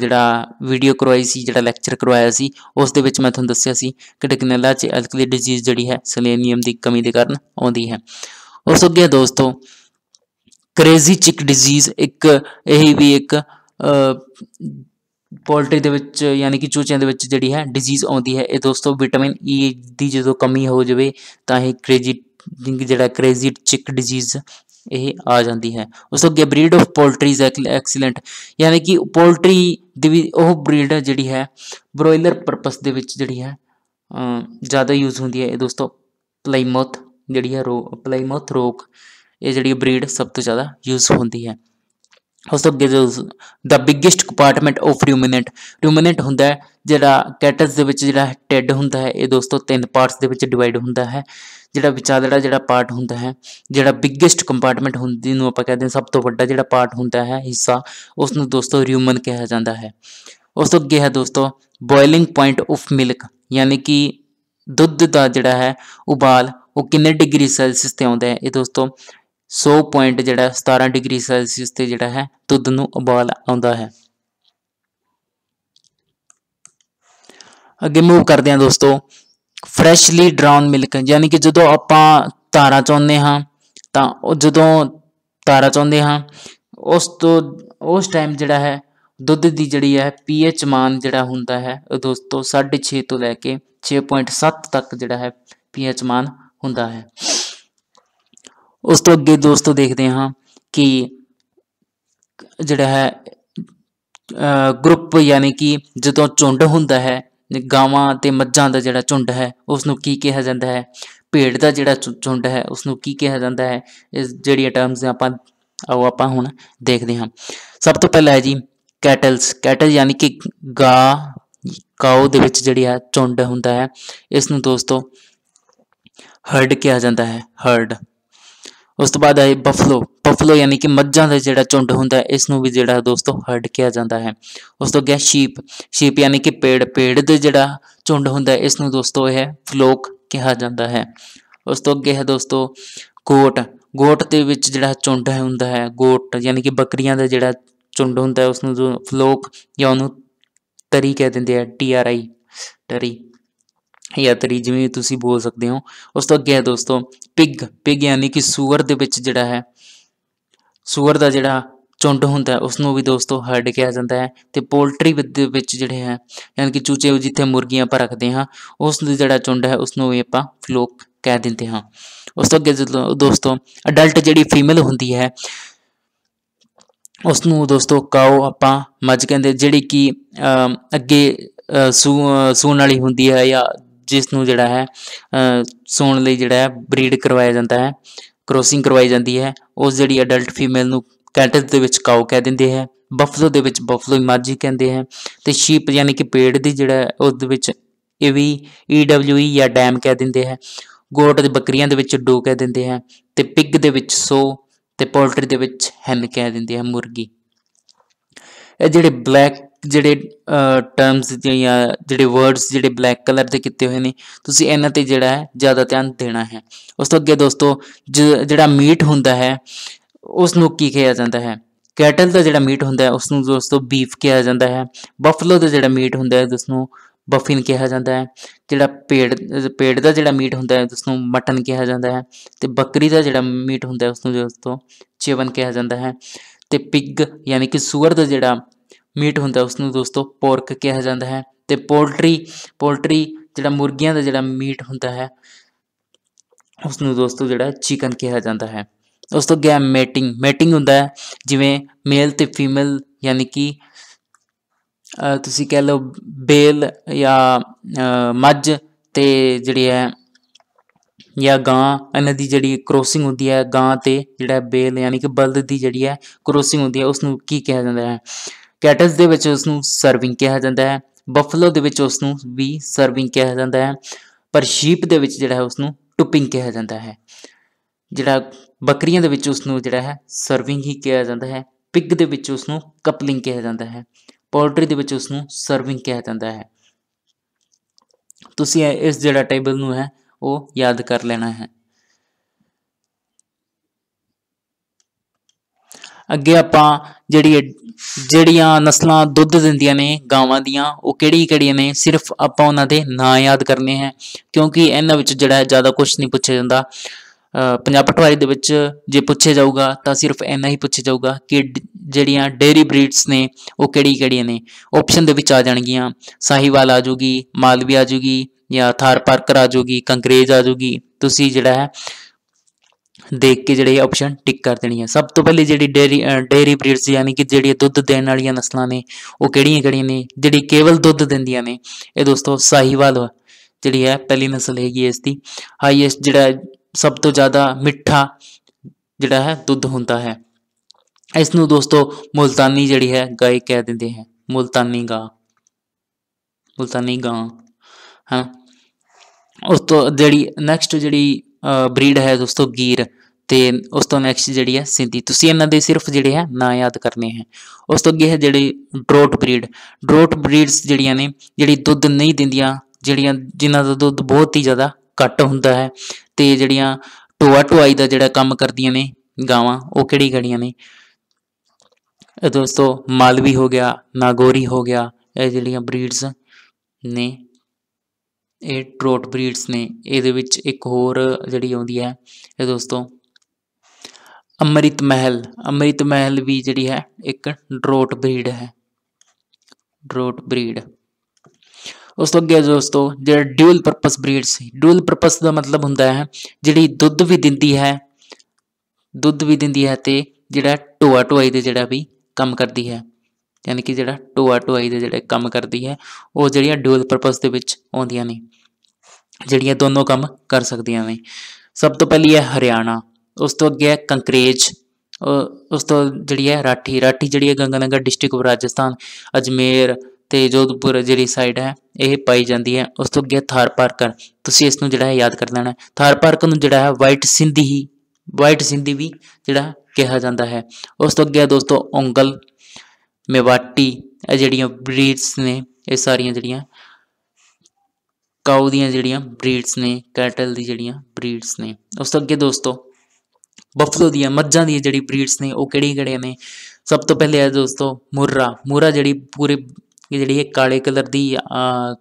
ਜਿਹੜਾ ਵੀਡੀਓ ਕਰਵਾਈ ਸੀ ਜਿਹੜਾ ਲੈਕਚਰ ਕਰਵਾਇਆ ਸੀ ਉਸ ਦੇ ਵਿੱਚ ਮੈਂ ਤੁਹਾਨੂੰ ਦੱਸਿਆ ਸੀ ਕਿ ਡਿਗਨੇਲਾ 'ਚ ਐਲਕਲੀ ਡਿਜ਼ੀਜ਼ ਜਿਹੜੀ ਹੈ ਸਲੇਨੀਅਮ ਦੀ ਕਮੀ ਦੇ ਕਾਰਨ ਆਉਂਦੀ ਹੈ ਉਸ ਅੱਗੇ ਦੋਸਤੋ ਕ੍ਰੇਜ਼ੀ ਚਿਕ ਡਿਜ਼ੀਜ਼ ਇੱਕ ਇਹ ਵੀ ਇੱਕ ਪੋਲਟਰੀ ਦੇ ਵਿੱਚ ਯਾਨੀ ਕਿ ਚੂਚਿਆਂ ਦੇ ਵਿੱਚ ਜਿਹੜੀ ਹੈ ਡਿਜ਼ੀਜ਼ ਆਉਂਦੀ ਹੈ ਇਹ ਦੋਸਤੋ ਵਿਟਾਮਿਨ ਈ e ਦੀ ਜਦੋਂ ਕਮੀ ਹੋ ਜਾਵੇ ਤਾਂ ਇਹ ਕ੍ਰੇਜ਼ੀ ਜਿਹੜਾ ਕ੍ਰੇਜ਼ੀ ਚਿਕ ਡਿਜ਼ੀਜ਼ ਇਹ ਆ ਜਾਂਦੀ ਹੈ ਉਸ ਤੋਂ ਅੱਗੇ breed of poultry is excellent ਯਾਨੀ ਕਿ ਪੋਲਟਰੀ ਦੀ ਉਹ ਬਰੀਡ ਜਿਹੜੀ ਹੈ ਬ੍ਰੋਇਲਰ ਪਰਪਸ ਦੇ ਵਿੱਚ ਜਿਹੜੀ ਹੈ ਜ਼ਿਆਦਾ ਯੂਜ਼ ਹੁੰਦੀ ਹੈ ਇਹ ਦੋਸਤੋ ਪਲਾਈਮੌਥ ਜਿਹੜੀ ਹੈ ਰੋ ਪਲਾਈਮੌਥ ਰੋਕ ਇਹ ਜਿਹੜੀ ਬਰੀਡ ਸਭ ਤੋਂ ਜ਼ਿਆਦਾ ਯੂਜ਼ ਹੁੰਦੀ ਹੈ ਉਸ ਤੋਂ ਅੱਗੇ the biggest compartment of ruminant ruminant ਹੁੰਦਾ ਜਿਹੜਾ ਕੈਟਸ ਦੇ ਵਿੱਚ ਜਿਹੜਾ ਟੈਡ ਹੁੰਦਾ ਹੈ ਇਹ ਦੋਸਤੋ ਤਿੰਨ ਪਾਰਟਸ ਦੇ ਵਿੱਚ ਡਿਵਾਈਡ ਹੁੰਦਾ ਹੈ ਜਿਹੜਾ ਵਿਚਾਲੜਾ ਜਿਹੜਾ ਪਾਰਟ ਹੁੰਦਾ ਹੈ ਜਿਹੜਾ ਬਿਗੇਸਟ ਕੰਪਾਰਟਮੈਂਟ ਹੁੰਦੀ ਨੂੰ ਆਪਾਂ ਕਹਿੰਦੇ ਸਭ ਤੋਂ ਵੱਡਾ ਜਿਹੜਾ ਪਾਰਟ ਹੁੰਦਾ ਹੈ ਹਿੱਸਾ ਉਸ ਨੂੰ ਦੋਸਤੋ ਰਿਊਮਨ ਕਿਹਾ ਜਾਂਦਾ ਹੈ ਉਸ ਤੋਂ ਅੱਗੇ ਹੈ ਦੋਸਤੋ ਬੋਇਲਿੰਗ ਪੁਆਇੰਟ ਆਫ ਮਿਲਕ ਯਾਨੀ ਕਿ ਦੁੱਧ ਦਾ ਜਿਹੜਾ ਹੈ ਉਬਾਲ ਉਹ ਕਿੰਨੇ ਡਿਗਰੀ ਸੈਲਸੀਅਸ ਤੇ ਆਉਂਦਾ ਹੈ ਇਹ ਦੋਸਤੋ 100 ਪੁਆਇੰਟ ਜਿਹੜਾ 17 ਡਿਗਰੀ ਸੈਲਸੀਅਸ ਤੇ ਜਿਹੜਾ ਹੈ ਦੁੱਧ ਨੂੰ ਉਬਾਲ ਆਉਂਦਾ ਹੈ ਅੱਗੇ ਮੂਵ ਕਰਦੇ ਹਾਂ ਦੋਸਤੋ ਫਰੈਸ਼ਲੀ ਡਰਾਉਨ ਮਿਲਕ ਯਾਨੀ ਕਿ ਜਦੋਂ ਆਪਾਂ ਧਾਰਾ ਚਾਹੁੰਦੇ ਹਾਂ ਤਾਂ ਉਹ ਜਦੋਂ ਧਾਰਾ ਚਾਹੁੰਦੇ ਹਾਂ ਉਸ ਤੋਂ ਉਸ ਟਾਈਮ ਜਿਹੜਾ ਹੈ ਦੁੱਧ ਦੀ ਜਿਹੜੀ ਹੈ ਪੀਐਚ ਮਾਨ ਜਿਹੜਾ ਹੁੰਦਾ ਹੈ ਉਹ ਦੋਸਤੋ 6.5 ਤੋਂ ਲੈ ਕੇ 6.7 ਤੱਕ ਜਿਹੜਾ ਹੈ ਪੀਐਚ ਮਾਨ ਹੁੰਦਾ ਹੈ ਉਸ ਤੋਂ ਅੱਗੇ ਦੋਸਤੋ ਦੇਖਦੇ ਹਾਂ ਕਿ ਜਿਹੜਾ ਹੈ ਗਰੁੱਪ ਯਾਨੀ ਕਿ ਜਦੋਂ ਝੁੰਡ ਹੁੰਦਾ ਹੈ ਗਾਵਾਂ ਤੇ ਮੱਝਾਂ ਦਾ ਜਿਹੜਾ ਝੁੰਡ ਹੈ ਉਸ ਨੂੰ ਕੀ ਕਿਹਾ ਜਾਂਦਾ ਹੈ ਭੇਡ ਦਾ ਜਿਹੜਾ ਝੁੰਡ ਹੈ ਉਸ ਨੂੰ ਕੀ ਕਿਹਾ ਜਾਂਦਾ ਹੈ ਇਸ ਜਿਹੜੀਆਂ ਟਰਮਸ ਆਪਾਂ ਆਓ ਆਪਾਂ ਹੁਣ ਦੇਖਦੇ ਹਾਂ ਸਭ ਤੋਂ ਪਹਿਲਾਂ ਹੈ ਜੀ ਕੈਟਲਸ ਕੈਟਲ ਯਾਨੀ ਕਿ ਗਾ ਕਾਉ ਦੇ ਵਿੱਚ ਜਿਹੜੀ ਹੈ ਝੁੰਡ ਹੁੰਦਾ ਹੈ ਇਸ ਨੂੰ ਦੋਸਤੋ ਹਰਡ ਕਿਹਾ ਜਾਂਦਾ ਹੈ ਹਰਡ ਉਸ ਤੋਂ ਬਾਅਦ ਹੈ ਬਫਲੋ ਬਫਲੋ ਯਾਨੀ ਕਿ ਮੱਝਾਂ ਦਾ ਜਿਹੜਾ ਝੁੰਡ ਹੁੰਦਾ ਇਸ ਨੂੰ ਵੀ ਜਿਹੜਾ ਦੋਸਤੋ ਹਰਡ ਕਿਹਾ ਜਾਂਦਾ ਹੈ ਉਸ ਤੋਂ ਗਿਆ ਸ਼ੀਪ ਸ਼ੀਪ ਯਾਨੀ ਕਿ ਪੇੜ ਪੇੜ ਦੇ ਜਿਹੜਾ ਝੁੰਡ ਹੁੰਦਾ ਇਸ ਨੂੰ ਦੋਸਤੋ ਇਹ ਫਲੋਕ ਕਿਹਾ ਜਾਂਦਾ ਹੈ ਉਸ ਤੋਂ ਅੱਗੇ ਹੈ ਦੋਸਤੋ ਗੋਟ ਗੋਟ ਦੇ ਵਿੱਚ ਜਿਹੜਾ ਝੁੰਡ ਹੁੰਦਾ ਹੈ ਗੋਟ ਯਾਨੀ ਕਿ ਬੱਕਰੀਆਂ ਦਾ ਜਿਹੜਾ ਝੁੰਡ ਹੁੰਦਾ ਹੈ ਉਸ ਨੂੰ ਜੋ ਫਲੋਕ ਜਾਂ ਉਹਨੂੰ ਤਰੀ ਕਹਿ ਦਿੰਦੇ ਆ ਟੀ ਆਰ ਆਈ ਟਰੀ ਜਾਂ ਤਰੀ ਜਿਵੇਂ ਤੁਸੀਂ ਬੋਲ ਸਕਦੇ ਹੋ ਉਸ ਤੋਂ ਅੱਗੇ ਹੈ ਦੋਸਤੋ ਪਿਗ ਪਿਗ ਯਾਨੀ ਕਿ ਸੂਰ ਦੇ ਵਿੱਚ ਜਿਹੜਾ ਹੈ ਸੂਰ ਦਾ ਜਿਹੜਾ ਚੁੰਡ ਹੁੰਦਾ ਉਸ ਨੂੰ ਵੀ ਦੋਸਤੋ ਹਰਡ ਕਿਹਾ ਜਾਂਦਾ ਹੈ ਤੇ ਪੋਲਟਰੀ ਦੇ ਵਿੱਚ ਜਿਹੜੇ ਹੈ ਯਾਨੀ ਕਿ ਚੂਚੇ ਜਿੱਥੇ ਮੁਰਗੀਆਂ ਪਰ ਰੱਖਦੇ ਹਾਂ ਉਸ ਦੇ ਜਿਹੜਾ ਚੁੰਡ ਹੈ ਉਸ ਨੂੰ ਵੀ ਆਪਾਂ ਫਲੋਕ ਕਹਿ ਦਿੰਦੇ ਹਾਂ ਉਸ ਤੋਂ ਅੱਗੇ ਦੋਸਤੋ ਅਡਲਟ ਜਿਹੜੀ ਫੀਮੇਲ ਹੁੰਦੀ ਹੈ ਉਸ ਨੂੰ ਦੋਸਤੋ ਕਾਓ ਆਪਾਂ ਮੱਝ ਕਹਿੰਦੇ ਜਿਹੜੀ ਕਿ ਅੱਗੇ ਸੂਣ ਵਾਲੀ ਹੁੰਦੀ ਹੈ ਜਾਂ ਜਿਸ ਨੂੰ ਜਿਹੜਾ ਹੈ ਸੂਣ ਲਈ ਜਿਹੜਾ ਹੈ ਬਰੀਡ ਕਰਵਾਇਆ ਜਾਂਦਾ ਹੈ ਕ੍ਰੋਸਿੰਗ ਕਰਵਾਈ ਜਾਂਦੀ ਹੈ ਉਸ ਜਿਹੜੀ ਅਡਲਟ ਫੀਮੇਲ ਨੂੰ ਕੈਟਲ ਦੇ ਵਿੱਚ ਕਾਉ ਕਹਿ ਦਿੰਦੇ ਹੈ ਬਫਲੋ ਦੇ ਵਿੱਚ ਬਫਲੋ ਮਾਝੀ ਕਹਿੰਦੇ ਹੈ ਤੇ ਸ਼ੀਪ ਯਾਨੀ ਕਿ ਪੇੜ ਦੀ ਜਿਹੜਾ ਉਸ ਦੇ ਵਿੱਚ ਇਹ ਵੀ ਈਡਬਲਯੂਈ e e ਜਾਂ ਡੈਮ ਕਹਿ ਦਿੰਦੇ ਹੈ ਗੋਟ ਦੇ ਬੱਕਰੀਆਂ ਦੇ ਵਿੱਚ ਡੋ ਕਹਿ ਦਿੰਦੇ ਹੈ ਤੇ ਪਿਗ ਦੇ ਵਿੱਚ ਸੋ ਤੇ ਪੋਲਟਰੀ ਦੇ ਵਿੱਚ ਹੈਨ ਕਹਿ ਦਿੰਦੇ ਹੈ ਮੁਰਗੀ ਇਹ ਜਿਹੜੇ ਬਲੈਕ ਜਿਹੜੇ ਟਰਮਸ ਜਾਂ ਜਿਹੜੇ ਵਰਡਸ ਜਿਹੜੇ ਬਲੈਕ ਕਲਰ ਦੇ ਕੀਤੇ ਹੋਏ ਨੇ ਤੁਸੀਂ ਇਹਨਾਂ ਤੇ ਜਿਹੜਾ ਹੈ ਜ਼ਿਆਦਾ ਧਿਆਨ ਦੇਣਾ ਹੈ ਉਸ ਤੋਂ ਅੱਗੇ ਦੋਸਤੋ ਜਿਹੜਾ ਮੀਟ ਹੁੰਦਾ ਹੈ ਉਸ ਨੂੰ ਕੀ ਕਿਹਾ ਜਾਂਦਾ ਹੈ ਕੈਟਲ ਦਾ ਜਿਹੜਾ ਮੀਟ ਹੁੰਦਾ ਹੈ ਉਸ ਨੂੰ ਦੋਸਤੋ ਬੀਫ ਕਿਹਾ ਜਾਂਦਾ ਹੈ ਬਫਲੋ ਦਾ ਜਿਹੜਾ ਮੀਟ ਹੁੰਦਾ ਹੈ ਉਸ ਨੂੰ ਬਫਿਨ ਕਿਹਾ ਜਾਂਦਾ ਹੈ ਜਿਹੜਾ ਪੇੜ ਪੇੜ ਦਾ ਜਿਹੜਾ ਮੀਟ ਹੁੰਦਾ ਹੈ ਉਸ ਨੂੰ ਮਟਨ ਕਿਹਾ ਜਾਂਦਾ ਹੈ ਤੇ ਬੱਕਰੀ ਦਾ ਜਿਹੜਾ ਮੀਟ ਹੁੰਦਾ ਹੈ ਉਸ ਨੂੰ ਦੋਸਤੋ ਚੇਵਨ ਕਿਹਾ ਜਾਂਦਾ ਹੈ ਤੇ ਪਿਗ ਯਾਨੀ ਕਿ ਸੂਰ ਦਾ ਜਿਹੜਾ ਮੀਟ ਹੁੰਦਾ ਉਸ ਨੂੰ ਦੋਸਤੋ ਪੋਰਕ ਕਿਹਾ ਜਾਂਦਾ ਹੈ ਤੇ ਪੋਲਟਰੀ ਪੋਲਟਰੀ ਜਿਹੜਾ ਮੁਰਗੀਆਂ ਦਾ ਜਿਹੜਾ ਮੀਟ ਹੁੰਦਾ ਹੈ ਉਸ ਨੂੰ ਦੋਸਤੋ ਜਿਹੜਾ ਚਿਕਨ ਕਿਹਾ ਜਾਂਦਾ ਹੈ ਉਸ ਤੋਂ ਗੈਮ ਮੇਟਿੰਗ ਮੇਟਿੰਗ ਹੁੰਦਾ ਹੈ ਜਿਵੇਂ ਮੇਲ ਤੇ ਫੀਮੇਲ ਯਾਨੀ ਕਿ ਤੁਸੀਂ ਕਹਿ ਲਓ ਬੇਲ ਜਾਂ ਮੱਝ ਤੇ ਜਿਹੜੀ ਹੈ ਜਾਂ ਗਾਂ ਇਹਨਾਂ ਦੀ ਜਿਹੜੀ ਕ੍ਰੋਸਿੰਗ ਹੁੰਦੀ ਹੈ ਗਾਂ ਤੇ ਜਿਹੜਾ ਬੇਲ ਯਾਨੀ ਕਿ ਬਲਦ ਦੀ ਜਿਹੜੀ ਹੈ ਕ੍ਰੋਸਿੰਗ ਹੁੰਦੀ ਹੈ ਉਸ ਨੂੰ ਕੀ ਕਿਹਾ ਜਾਂਦਾ ਹੈ ਕੈਟਸ ਦੇ ਵਿੱਚ ਉਸ ਨੂੰ ਸਰਵਿੰਗ ਕਿਹਾ ਜਾਂਦਾ ਹੈ ਬਫਲੋ ਦੇ ਵਿੱਚ ਉਸ ਨੂੰ ਵੀ ਸਰਵਿੰਗ ਕਿਹਾ ਜਾਂਦਾ ਹੈ ਪਰ ਸ਼ੀਪ ਦੇ ਵਿੱਚ ਜਿਹੜਾ ਹੈ ਉਸ ਨੂੰ ਟੁਪਿੰਗ ਕਿਹਾ ਜਾਂਦਾ ਹੈ ਜਿਹੜਾ ਬੱਕਰੀਆਂ ਦੇ ਵਿੱਚ ਉਸ ਨੂੰ ਜਿਹੜਾ ਹੈ ਸਰਵਿੰਗ ਹੀ ਕਿਹਾ ਜਾਂਦਾ ਹੈ ਪਿਗ ਦੇ ਵਿੱਚ ਉਸ ਨੂੰ ਕਪਲਿੰਗ ਕਿਹਾ ਜਾਂਦਾ ਹੈ ਪੋਲਟਰੀ ਦੇ ਵਿੱਚ ਉਸ ਨੂੰ ਸਰਵਿੰਗ ਕਿਹਾ ਜਾਂਦਾ ਹੈ ਤੁਸੀਂ ਇਸ ਜਿਹੜਾ ਟੇਬਲ ਨੂੰ ਹੈ ਉਹ ਯਾਦ ਕਰ ਲੈਣਾ ਹੈ ਅੱਗੇ ਆਪਾਂ ਜਿਹੜੀ ਜਿਹੜੀਆਂ ਨਸਲਾਂ ਦੁੱਧ ਦਿੰਦੀਆਂ ਨੇ ਗਾਵਾਂ ਦੀਆਂ ਉਹ ਕਿਹੜੀ ਕਿਹੜੀਆਂ ਨੇ ਸਿਰਫ ਆਪਾਂ ਉਹਨਾਂ ਦੇ ਨਾਂ ਯਾਦ ਕਰਨੇ ਹੈ ਕਿਉਂਕਿ ਇਹਨਾਂ ਵਿੱਚ ਜਿਹੜਾ ਜ਼ਿਆਦਾ ਕੁਝ ਨਹੀਂ ਪੁੱਛਿਆ ਜਾਂਦਾ ਪੰਜਾਬ ਪਟਵਾਰੀ ਦੇ ਵਿੱਚ ਜੇ ਪੁੱਛਿਆ ਜਾਊਗਾ ਤਾਂ ਸਿਰਫ ਇੰਨਾ ਹੀ ਪੁੱਛਿਆ ਜਾਊਗਾ ਕਿ ਜਿਹੜੀਆਂ ਡੇਰੀ ਬਰੀਡਸ ਨੇ ਉਹ ਕਿਹੜੀ ਕਿਹੜੀਆਂ ਨੇ ਆਪਸ਼ਨ ਦੇ ਵਿੱਚ ਆ ਜਾਣਗੀਆਂ ਸਾਹੀਵਾਲ ਆ ਜੂਗੀ ਮਾਲਵੀ ਆ ਜੂਗੀ ਜਾਂ ਥਾਰਪਰਕਰ ਆ ਜੂਗੀ ਕੰਗਰੇਜ ਆ ਜੂਗੀ ਤੁਸੀਂ ਜਿਹੜਾ ਹੈ ਦੇਖ ਕੇ ਜਿਹੜੇ ਆਪਸ਼ਨ ਟਿਕ ਕਰ ਦੇਣੀ ਹੈ ਸਭ ਤੋਂ ਪਹਿਲੇ ਜਿਹੜੀ ਡੇਰੀ ਡੇਰੀ ਬਰੀਡਸ ਯਾਨੀ ਕਿ ਜਿਹੜੀ ਦੁੱਧ ਦੇਣ ਵਾਲੀਆਂ ਨਸਲਾਂ ਨੇ ਉਹ ਕਿਹੜੀਆਂ ਕਿਹੜੀਆਂ ਨੇ ਜਿਹੜੀ ਕੇਵਲ ਦੁੱਧ ਦਿੰਦੀਆਂ ਨੇ ਇਹ ਦੋਸਤੋ ਸਾਹੀਵਾਲ ਜਿਹੜੀ ਹੈ ਪਹਿਲੀ ਨਸਲ ਹੈਗੀ ਇਸ ਦੀ ਹਾਈਐਸਟ ਜਿਹੜਾ ਸਭ ਤੋਂ ਜ਼ਿਆਦਾ ਮਿੱਠਾ ਜਿਹੜਾ ਹੈ ਦੁੱਧ ਹੁੰਦਾ ਹੈ ਇਸ ਨੂੰ ਦੋਸਤੋ ਮੁਲਤਾਨੀ ਜਿਹੜੀ ਹੈ ਗਾਇ ਕਹਿ ਦਿੰਦੇ ਹੈ ਮੁਲਤਾਨੀ ਗਾਂ ਮੁਲਤਾਨੀ ਗਾਂ ਹਾਂ ਉਸ ਤੋਂ ਜਿਹੜੀ ਨੈਕਸਟ ਜਿਹੜੀ ਬਰੀਡ ਹੈ ਦੋਸਤੋ ਗੀਰ ਤੇ ਉਸ ਤੋਂ ਨੈਕਸਟ ਜਿਹੜੀ ਹੈ ਸਿੰਧੀ ਤੁਸੀਂ ਇਹਨਾਂ ਦੇ ਸਿਰਫ ਜਿਹੜੇ ਹੈ ਨਾਂ ਯਾਦ ਕਰਨੇ ਹੈ ਉਸ ਤੋਂ ਅੱਗੇ ਹੈ ਜਿਹੜੇ ਡਰੋਟ ਬਰੀਡ ਡਰੋਟ ਬਰੀਡਸ ਜਿਹੜੀਆਂ ਨੇ ਜਿਹੜੀ ਦੁੱਧ ਨਹੀਂ ਦਿੰਦੀਆਂ ਜਿਹੜੀਆਂ ਜਿਨ੍ਹਾਂ ਦਾ ਦੁੱਧ ਬਹੁਤ ਹੀ ਜ਼ਿਆਦਾ ਘੱਟ ਹੁੰਦਾ ਹੈ ਤੇ ਜਿਹੜੀਆਂ ਟੋਆ ਟੋਆਈ ਦਾ ਜਿਹੜਾ ਕੰਮ ਕਰਦੀਆਂ ਨੇ ਗਾਵਾਂ ਉਹ ਕਿਹੜੀ ਗੜੀਆਂ ਨੇ ਇਹ ਦੋਸਤੋ ਮਾਲਵੀ ਹੋ ਗਿਆ ਨਾਗੋਰੀ ਹੋ ਗਿਆ ਇਹ ਜਿਹੜੀਆਂ ਬਰੀਡਸ ਨੇ ਇਹ ਟਰੋਟ ਬਰੀਡਸ ਨੇ ਇਹਦੇ ਵਿੱਚ ਇੱਕ ਹੋਰ ਜਿਹੜੀ ਆਉਂਦੀ ਹੈ ਇਹ ਦੋਸਤੋ ਅੰਮ੍ਰਿਤ ਮਹਿਲ ਅੰਮ੍ਰਿਤ ਮਹਿਲ ਵੀ ਜਿਹੜੀ ਹੈ ਇੱਕ ਡਰੋਟ ਬਰੀਡ ਹੈ ਡਰੋਟ ਬਰੀਡ ਉਸ ਤੋਂ ਅੱਗੇ ਦੋਸਤੋ ਜਿਹੜਾ ਡਿਊਲ ਪਰਪਸ ਬਰੀਡ ਸੀ ਡਿਊਲ ਪਰਪਸ ਦਾ ਮਤਲਬ ਹੁੰਦਾ ਹੈ ਜਿਹੜੀ ਦੁੱਧ ਵੀ ਦਿੰਦੀ ਹੈ ਦੁੱਧ ਵੀ ਦਿੰਦੀ ਹੈ ਤੇ ਜਿਹੜਾ ਟੋਆ ਟੋਆਈ ਦੇ ਜਿਹੜਾ ਵੀ ਕੰਮ ਕਰਦੀ ਹੈ ਯਾਨੀ ਕਿ ਜਿਹੜਾ ਟੋਆ ਟੋਆਈ ਦੇ ਜਿਹੜੇ ਕੰਮ ਕਰਦੀ ਹੈ ਉਹ ਜਿਹੜੀਆਂ ਡਿਊਲ ਪਰਪਸ ਦੇ ਵਿੱਚ ਆਉਂਦੀਆਂ ਨੇ ਜਿਹੜੀਆਂ ਦੋਨੋਂ ਕੰਮ ਕਰ ਸਕਦੀਆਂ ਨੇ ਸਭ ਤੋਂ ਪਹਿਲੀ ਹੈ ਹਰਿਆਣਾ ਉਸ ਤੋਂ ਅੱਗੇ ਹੈ ਕੰਕਰੇਜ ਉਸ ਤੋਂ ਜਿਹੜੀ ਹੈ ਰਾਠੀ ਰਾਠੀ ਜਿਹੜੀ ਹੈ ਗੰਗਾਨਗਰ ਡਿਸਟ੍ਰਿਕਟ ਆਫ ਰਾਜਸਥਾਨ ਅਜਮੇਰ ਤੇ ਜੋਧਪੁਰ ਜਿਹੜੀ ਸਾਈਡ ਹੈ ਇਹ ਪਾਈ ਜਾਂਦੀ ਹੈ ਉਸ ਤੋਂ ਅੱਗੇ ਥਾਰ ਪਾਰਕਰ ਤੁਸੀਂ ਇਸ ਨੂੰ ਜਿਹੜਾ ਹੈ ਯਾਦ ਕਰ ਲੈਣਾ ਥਾਰ ਪਾਰਕ ਨੂੰ ਜਿਹੜਾ ਹੈ ਵਾਈਟ ਸਿੰਧੀ ਹੀ ਵਾਈਟ ਸਿੰਧੀ ਵੀ ਜਿਹੜਾ ਕਿਹਾ ਜਾਂਦਾ ਹੈ ਉਸ ਤੋਂ ਅੱਗੇ ਦੋਸਤੋ ਉਂਗਲ ਮੇਵਾਟੀ ਇਹ ਜਿਹੜੀਆਂ ਬਰੀਡਸ ਨੇ ਇਹ ਸਾਰੀਆਂ ਜਿਹੜੀਆਂ ਕਾਉ ਦੀਆਂ ਜਿਹੜੀਆਂ ਬਰੀਡਸ ਨੇ ਕੈਟਲ ਦੀ ਜਿਹੜੀਆਂ ਬਰੀਡਸ ਨੇ ਉਸ ਤੋਂ ਅੱਗੇ ਦੋਸਤੋ ਬਫਲੋ ਦੀਆਂ ਮੱਝਾਂ ਦੀ ਜਿਹੜੀ ਬਰੀਡਸ ਨੇ ਉਹ ਕਿਹੜੀ ਕਿਹੜੇ ਨੇ ਸਭ ਤੋਂ ਪਹਿਲੇ ਹੈ ਦੋਸਤੋ ਮੁਰਰਾ ਮੁਰਰਾ ਜਿਹੜੀ ਪੂਰੇ ਇਹ ਜਿਹੜੀ ਇਹ ਕਾਲੇ ਕਲਰ ਦੀ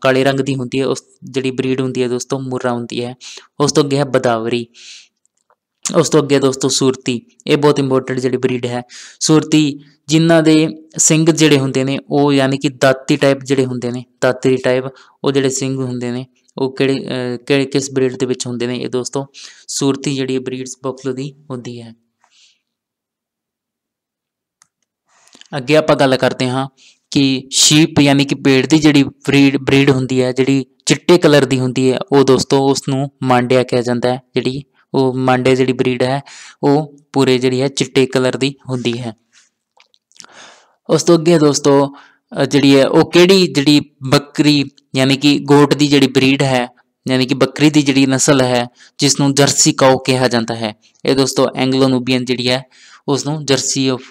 ਕਾਲੇ ਰੰਗ ਦੀ ਹੁੰਦੀ ਹੈ ਉਸ ਜਿਹੜੀ ਬਰੀਡ ਹੁੰਦੀ ਹੈ ਦੋਸਤੋ ਮੁਰਰਾ ਹੁੰਦੀ ਹੈ ਉਸ ਤੋਂ ਅੱਗੇ ਹੈ ਬਦਾਵਰੀ ਉਸ ਤੋਂ ਅੱਗੇ ਦੋਸਤੋ ਸੂਰਤੀ ਇਹ ਬਹੁਤ ਇੰਪੋਰਟੈਂਟ ਜਿਹੜੀ ਬਰੀਡ ਹੈ ਸੂਰਤੀ ਜਿਨ੍ਹਾਂ ਦੇ ਸਿੰਘ ਜਿਹੜੇ ਹੁੰਦੇ ਨੇ ਉਹ ਯਾਨੀ ਕਿ ਦਾਤੀ ਟਾਈਪ ਜਿਹੜੇ ਹੁੰਦੇ ਨੇ ਦਾਤਰੀ ਟਾਈਪ ਉਹ ਜਿਹੜੇ ਸਿੰਘ ਹੁੰਦੇ ਨੇ ਉਹ ਕਿਹੜੇ ਕਿਹੜੇ ਕਿਸ ਬਰੀਡ ਦੇ ਵਿੱਚ ਹੁੰਦੇ ਨੇ ਇਹ ਦੋਸਤੋ ਸੂਰਤੀ ਜਿਹੜੀ ਬਰੀਡਸ ਬਫਲੋ ਦੀ ਹੁੰਦੀ ਹੈ ਅੱਗੇ ਆਪਾਂ ਗੱਲ ਕਰਦੇ ਹਾਂ ਕਿ ਸ਼ੀਪ ਯਾਨੀ ਕਿ ਪੇੜ ਦੀ ਜਿਹੜੀ ਬਰੀਡ ਬਰੀਡ ਹੁੰਦੀ ਹੈ ਜਿਹੜੀ ਚਿੱਟੇ ਕਲਰ ਦੀ ਹੁੰਦੀ ਹੈ ਉਹ ਦੋਸਤੋ ਉਸ ਨੂੰ ਮਾਂਡਿਆ ਕਿਹਾ ਜਾਂਦਾ ਹੈ ਜਿਹੜੀ ਉਹ ਮਾਂਡੇ ਜਿਹੜੀ ਬਰੀਡ ਹੈ ਉਹ ਪੂਰੇ ਜਿਹੜੀ ਹੈ ਚਿੱਟੇ ਕਲਰ ਦੀ ਹੁੰਦੀ ਹੈ ਉਸ ਤੋਂ ਅੱਗੇ ਦੋਸਤੋ ਜਿਹੜੀ ਹੈ ਉਹ ਕਿਹੜੀ ਜਿਹੜੀ ਬੱਕਰੀ ਯਾਨੀ ਕਿ ਗੋਟ ਦੀ ਜਿਹੜੀ ਬਰੀਡ ਹੈ ਯਾਨੀ ਕਿ ਬੱਕਰੀ ਦੀ ਜਿਹੜੀ ਨਸਲ ਹੈ ਜਿਸ ਨੂੰ ਜਰਸੀ ਕਾਉ ਕਿਹਾ ਜਾਂਦਾ ਹੈ ਇਹ ਦੋਸਤੋ ਐਂਗਲੋ ਨੂਬੀਅਨ ਜਿਹੜੀ ਹੈ ਉਸ ਨੂੰ ਜਰਸੀ ਆਫ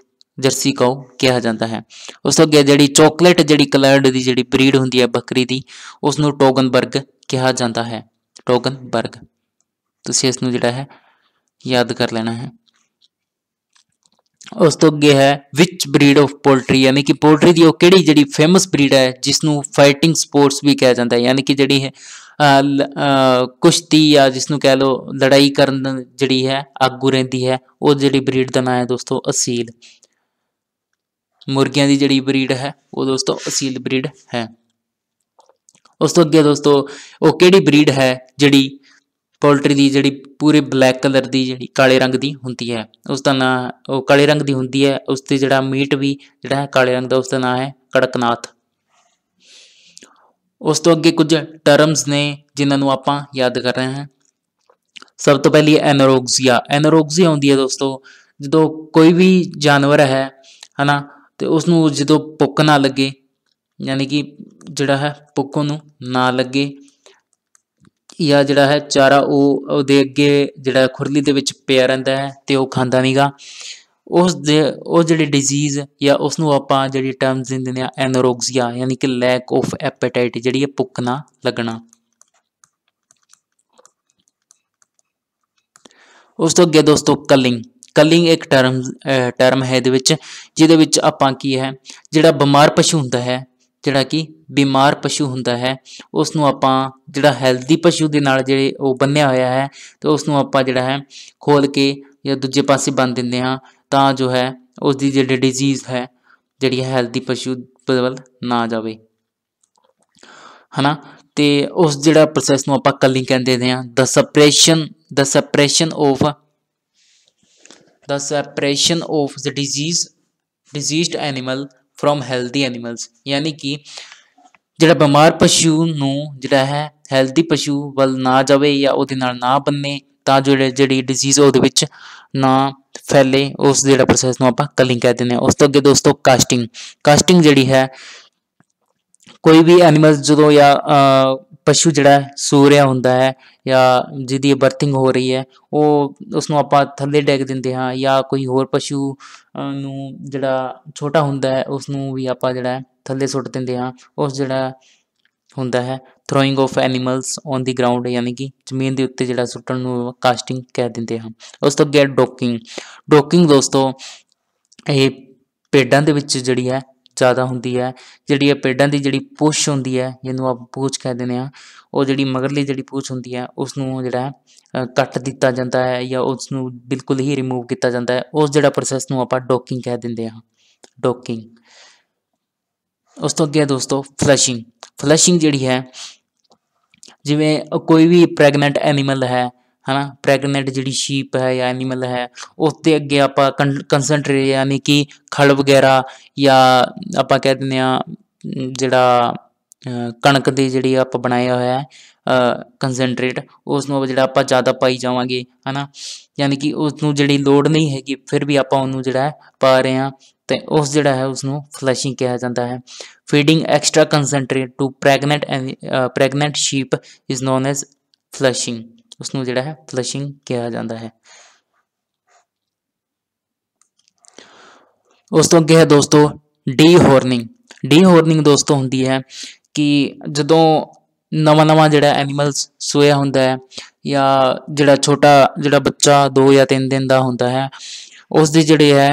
ਜਰਸੀ ਕਾਉ ਕਿਹਾ ਜਾਂਦਾ ਹੈ ਉਸ ਤੋਂ ਅੱਗੇ ਜਿਹੜੀ ਚਾਕਲੇਟ ਜਿਹੜੀ ਕਲਰਡ ਦੀ ਜਿਹੜੀ ਬਰੀਡ ਹੁੰਦੀ ਹੈ ਬੱਕਰੀ ਦੀ ਉਸ ਨੂੰ ਟੋਗਨਬਰਗ ਕਿਹਾ ਜਾਂਦਾ ਹੈ ਟੋਗਨਬਰਗ ਤੁਸੀਂ ਇਸ ਨੂੰ ਜਿਹੜਾ ਹੈ ਯਾਦ ਕਰ ਲੈਣਾ ਹੈ ਉਸ ਤੋਂ ਅੱਗੇ ਹੈ ਵਿਚ ਬਰੀਡ ਆਫ ਪੋਲਟਰੀ ਯਾਨੀ ਕਿ ਪੋਲਟਰੀ ਦੀ ਉਹ ਕਿਹੜੀ ਜਿਹੜੀ ਫੇਮਸ ਬਰੀਡ ਹੈ ਜਿਸ ਨੂੰ ਫਾਈਟਿੰਗ ਸਪੋਰਟਸ ਵੀ ਕਿਹਾ ਜਾਂਦਾ ਹੈ ਯਾਨੀ ਕਿ ਜਿਹੜੀ ਹੈ ਕੁਸ਼ਤੀ ਜਾਂ ਜਿਸ ਨੂੰ ਕਹਿ ਲੋ ਲੜਾਈ ਕਰਨ ਜਿਹੜੀ ਹੈ ਆਗੂ ਰਹਿੰਦੀ ਹੈ ਉਹ ਜਿਹੜੀ ਬਰੀਡ ਦਾ ਨਾਮ ਹੈ ਦੋਸਤੋ ਅਸੀਲ ਮੁਰਗੀਆਂ ਦੀ ਜਿਹੜੀ ਬਰੀਡ ਹੈ ਉਹ ਦੋਸਤੋ ਅਸੀਲ ਬਰੀਡ ਹੈ ਉਸ ਤੋਂ ਅੱਗੇ ਦੋਸਤੋ ਉਹ ਕਿਹੜੀ ਬਰੀਡ ਹੈ ਜਿਹੜੀ ਪੋਲਟਰੀ ਦੀ ਜਿਹੜੀ ਪੂਰੇ ਬਲੈਕ ਕਲਰ ਦੀ ਜਿਹੜੀ ਕਾਲੇ ਰੰਗ ਦੀ ਹੁੰਦੀ ਹੈ ਉਸ ਦਾ ਨਾਂ ਉਹ ਕਾਲੇ ਰੰਗ ਦੀ ਹੁੰਦੀ ਹੈ ਉਸ ਤੇ ਜਿਹੜਾ ਮੀਟ ਵੀ ਜਿਹੜਾ ਹੈ ਕਾਲੇ ਰੰਗ ਦਾ ਉਸ ਦਾ ਨਾਂ ਹੈ ਕੜਕਨਾਥ ਉਸ ਤੋਂ ਅੱਗੇ ਕੁਝ ਟਰਮਸ ਨੇ ਜਿਨ੍ਹਾਂ ਨੂੰ ਆਪਾਂ ਯਾਦ ਕਰ ਰਹੇ ਹਾਂ ਸਭ ਤੋਂ ਪਹਿਲੀ ਐਨਰੋਗਜ਼ੀਆ ਐਨਰੋਗਜ਼ੀਆ ਹੁੰਦੀ ਹੈ ਦੋਸਤੋ ਜਦੋਂ ਕੋਈ ਵੀ ਜਾਨਵਰ ਹੈ ਹਨਾ ਤੇ ਉਸ ਨੂੰ ਜਦੋਂ ਭੁੱਖ ਨਾ ਲੱਗੇ ਯਾਨੀ ਕਿ ਜਿਹੜਾ ਹੈ ਭੁੱਖ ਨੂੰ ਨਾ ਲੱਗੇ ਇਹ ਜਿਹੜਾ ਹੈ ਚਾਰਾ ਉਹ ਉਹਦੇ ਅੱਗੇ ਜਿਹੜਾ ਖੁਰਲੀ ਦੇ ਵਿੱਚ ਪਿਆ ਰਹਿੰਦਾ ਹੈ ਤੇ ਉਹ ਖਾਂਦਾ ਨਹੀਂਗਾ ਉਸ ਦੇ ਉਹ ਜਿਹੜੀ ਡਿਜ਼ੀਜ਼ ਜਾਂ ਉਸ ਨੂੰ ਆਪਾਂ ਜਿਹੜੀ ਟਰਮਸ ਦਿੰਦੇ ਆ ਐਨੋਰੋਗਜ਼ੀਆ ਯਾਨੀ ਕਿ ਲੈਕ ਆਫ ਐਪੇਟਾਈਟ ਜਿਹੜੀ ਹੈ ਭੁੱਖ ਨਾ ਲੱਗਣਾ ਉਸ ਤੋਂ ਅੱਗੇ ਦੋਸਤੋ ਕਲਿੰਗ ਕਲਿੰਗ ਇੱਕ ਟਰਮ ਟਰਮ ਹੈ ਇਹਦੇ ਵਿੱਚ ਜਿਹਦੇ ਵਿੱਚ ਆਪਾਂ ਕੀ ਹੈ ਜਿਹੜਾ ਬਿਮਾਰ ਪਸ਼ੂ ਹੁੰਦਾ ਹੈ ਜਿਹੜਾ ਕਿ ਬਿਮਾਰ ਪਸ਼ੂ ਹੁੰਦਾ ਹੈ ਉਸ ਨੂੰ ਆਪਾਂ ਜਿਹੜਾ ਹੈਲਦੀ ਪਸ਼ੂ ਦੇ ਨਾਲ ਜਿਹੜੇ ਉਹ ਬੰਨਿਆ ਹੋਇਆ ਹੈ ਤੇ ਉਸ ਨੂੰ ਆਪਾਂ ਜਿਹੜਾ ਹੈ ਖੋਲ ਕੇ ਜਾਂ ਦੂਜੇ ਪਾਸੇ ਬੰਨ ਦਿੰਦੇ ਹਾਂ ਤਾਂ ਜੋ ਹੈ ਉਸ ਦੀ ਜਿਹੜੀ ਡਿਜ਼ੀਜ਼ ਹੈ ਜਿਹੜੀ ਹੈਲਦੀ ਪਸ਼ੂ ਵੱਲ ਨਾ ਜਾਵੇ ਹਨਾ ਤੇ ਉਸ ਜਿਹੜਾ ਪ੍ਰੋਸੈਸ ਨੂੰ ਆਪਾਂ ਕਲਿੰਗ ਕਹਿੰਦੇ ਹਾਂ the separation the separation of the separation of the disease diseased animal from healthy animals ਯਾਨੀ ਕਿ ਜਿਹੜਾ ਬਿਮਾਰ ਪਸ਼ੂ ਨੂੰ ਜਿਹੜਾ ਹੈ ਹੈਲਦੀ ਪਸ਼ੂ ਵੱਲ ਨਾ ਜਾਵੇ ਜਾਂ ਉਹਦੇ ਨਾਲ ਨਾ ਬੰਨੇ ਤਾਂ ਜਿਹੜੇ ਜਿਹੜੀ ਡਿਜ਼ੀਜ਼ ਉਹਦੇ ਵਿੱਚ ਨਾ ਫੈਲੇ ਉਸ ਜਿਹੜਾ ਪ੍ਰੋਸੈਸ ਨੂੰ ਆਪਾਂ ਕਲਿੰਗ ਕਹਿ ਦਿੰਦੇ ਆ ਉਸ ਤੋਂ ਅੱਗੇ ਦੋਸਤੋ ਕਾਸਟਿੰਗ ਕਾਸਟਿੰਗ ਜਿਹੜੀ ਹੈ ਕੋਈ ਵੀ ਐਨੀਮਲ ਜਦੋਂ ਜਾਂ ਪਸ਼ੂ ਜਿਹੜਾ ਸੂਰਿਆ ਹੁੰਦਾ ਹੈ ਜਾਂ ਜਿਹਦੀ ਬਰਥਿੰਗ ਹੋ ਰਹੀ ਹੈ ਉਹ ਉਸ ਨੂੰ ਆਪਾਂ ਥੱਲੇ ਡੈਗ ਦਿੰਦੇ ਹਾਂ ਜਾਂ ਕੋਈ ਹੋਰ ਪਸ਼ੂ ਨੂੰ ਜਿਹੜਾ ਛੋਟਾ ਹੁੰਦਾ ਹੈ ਉਸ ਨੂੰ ਵੀ ਆਪਾਂ ਜਿਹੜਾ ਥੱਲੇ ਸੁੱਟ ਦਿੰਦੇ ਹਾਂ ਉਸ ਜਿਹੜਾ ਹੁੰਦਾ ਹੈ throwing of animals on the ground ਯਾਨੀ ਕਿ ਜ਼ਮੀਨ ਦੇ ਉੱਤੇ ਜਿਹੜਾ ਸੁੱਟਣ ਨੂੰ ਕਾਸਟਿੰਗ ਕਹਿ ਦਿੰਦੇ ਹਾਂ ਉਸ ਤੋਂ ਅੱਗੇ ਡੋਕਿੰਗ ਡੋਕਿੰਗ ਦੋਸਤੋ ਇਹ ਪੇਡਾਂ ਦੇ ਵਿੱਚ ਜਿਹੜੀ ਹੈ ਜ਼ਿਆਦਾ ਹੁੰਦੀ ਹੈ ਜਿਹੜੀ ਇਹ ਪੇਡਾਂ ਦੀ ਜਿਹੜੀ ਪੂਛ ਹੁੰਦੀ ਹੈ ਜਿਹਨੂੰ ਆਪ ਪੂਛ ਕਹਿ ਦਿੰਦੇ ਆ ਉਹ ਜਿਹੜੀ ਮਗਰਲੀ ਜਿਹੜੀ ਪੂਛ ਹੁੰਦੀ ਹੈ ਉਸ ਨੂੰ ਜਿਹੜਾ ਕੱਟ ਦਿੱਤਾ ਜਾਂਦਾ ਹੈ ਜਾਂ ਉਸ ਨੂੰ ਬਿਲਕੁਲ ਹੀ ਰਿਮੂਵ ਕੀਤਾ ਜਾਂਦਾ ਹੈ ਉਸ ਜਿਹੜਾ ਪ੍ਰੋਸੈਸ ਨੂੰ ਆਪਾਂ ਡੋਕਿੰਗ ਕਹਿ ਦਿੰਦੇ ਆ ਡੋਕਿੰਗ ਉਸ ਤੋਂ ਅੱਗੇ ਦੋਸਤੋ ਫਲਸ਼ਿੰਗ ਫਲਸ਼ਿੰਗ ਜਿਹੜੀ ਹੈ ਜਿਵੇਂ ਕੋਈ ਵੀ ਪ੍ਰੈਗਨੈਂਟ ਐਨੀਮਲ ਹੈ ਹਨਾ ਪ੍ਰੈਗਨੈਂਟ ਜਿਹੜੀ ਸ਼ੀਪ ਹੈ ਜਾਂ ਐਨੀਮਲ ਹੈ ਉਸ ਤੇ ਅੱਗੇ ਆਪਾਂ ਕਨਸੈਂਟਰੇਟ ਯਾਨੀ ਕਿ ਖਲ ਵਗੈਰਾ ਜਾਂ ਆਪਾਂ ਕਹਿ ਦਿੰਦੇ ਆ ਜਿਹੜਾ ਕਣਕ ਦੀ ਜਿਹੜੀ ਆਪਾਂ ਬਣਾਇਆ ਹੋਇਆ ਹੈ ਕਨਸੈਂਟਰੇਟ ਉਸ ਨੂੰ ਜਿਹੜਾ ਆਪਾਂ ਜ਼ਿਆਦਾ ਪਾਈ ਜਾਵਾਂਗੇ ਹਨਾ ਯਾਨੀ ਕਿ ਉਸ ਨੂੰ ਜਿਹੜੀ ਲੋੜ ਨਹੀਂ ਹੈਗੀ ਫਿਰ ਵੀ ਆਪਾਂ ਉਹਨੂੰ ਜਿਹੜਾ ਪਾ ਰਹੇ ਆ ਤੇ ਉਸ ਜਿਹੜਾ ਹੈ ਉਸ ਨੂੰ ਫਲੈਸ਼ਿੰਗ ਕਿਹਾ ਜਾਂਦਾ ਹੈ feeding extra concentrate to pregnant pregnant sheep is known as flushing ਉਸ ਨੂੰ ਜਿਹੜਾ ਹੈ ਫਲਸ਼ਿੰਗ ਕਿਹਾ ਜਾਂਦਾ ਹੈ ਉਸ ਤੋਂ ਅੱਗੇ ਹੈ ਦੋਸਤੋ ਡੀ ਹੋਰਨਿੰਗ ਡੀ ਹੋਰਨਿੰਗ ਦੋਸਤੋ ਹੁੰਦੀ ਹੈ ਕਿ ਜਦੋਂ ਨਵਾਂ ਨਵਾਂ ਜਿਹੜਾ ਐਨੀਮਲਸ ਸੋਇਆ ਹੁੰਦਾ ਹੈ ਜਾਂ ਜਿਹੜਾ ਛੋਟਾ ਜਿਹੜਾ ਬੱਚਾ 2 ਜਾਂ 3 ਦਿਨ ਦਾ ਹੁੰਦਾ ਹੈ ਉਸ ਦੀ ਜਿਹੜੀ ਹੈ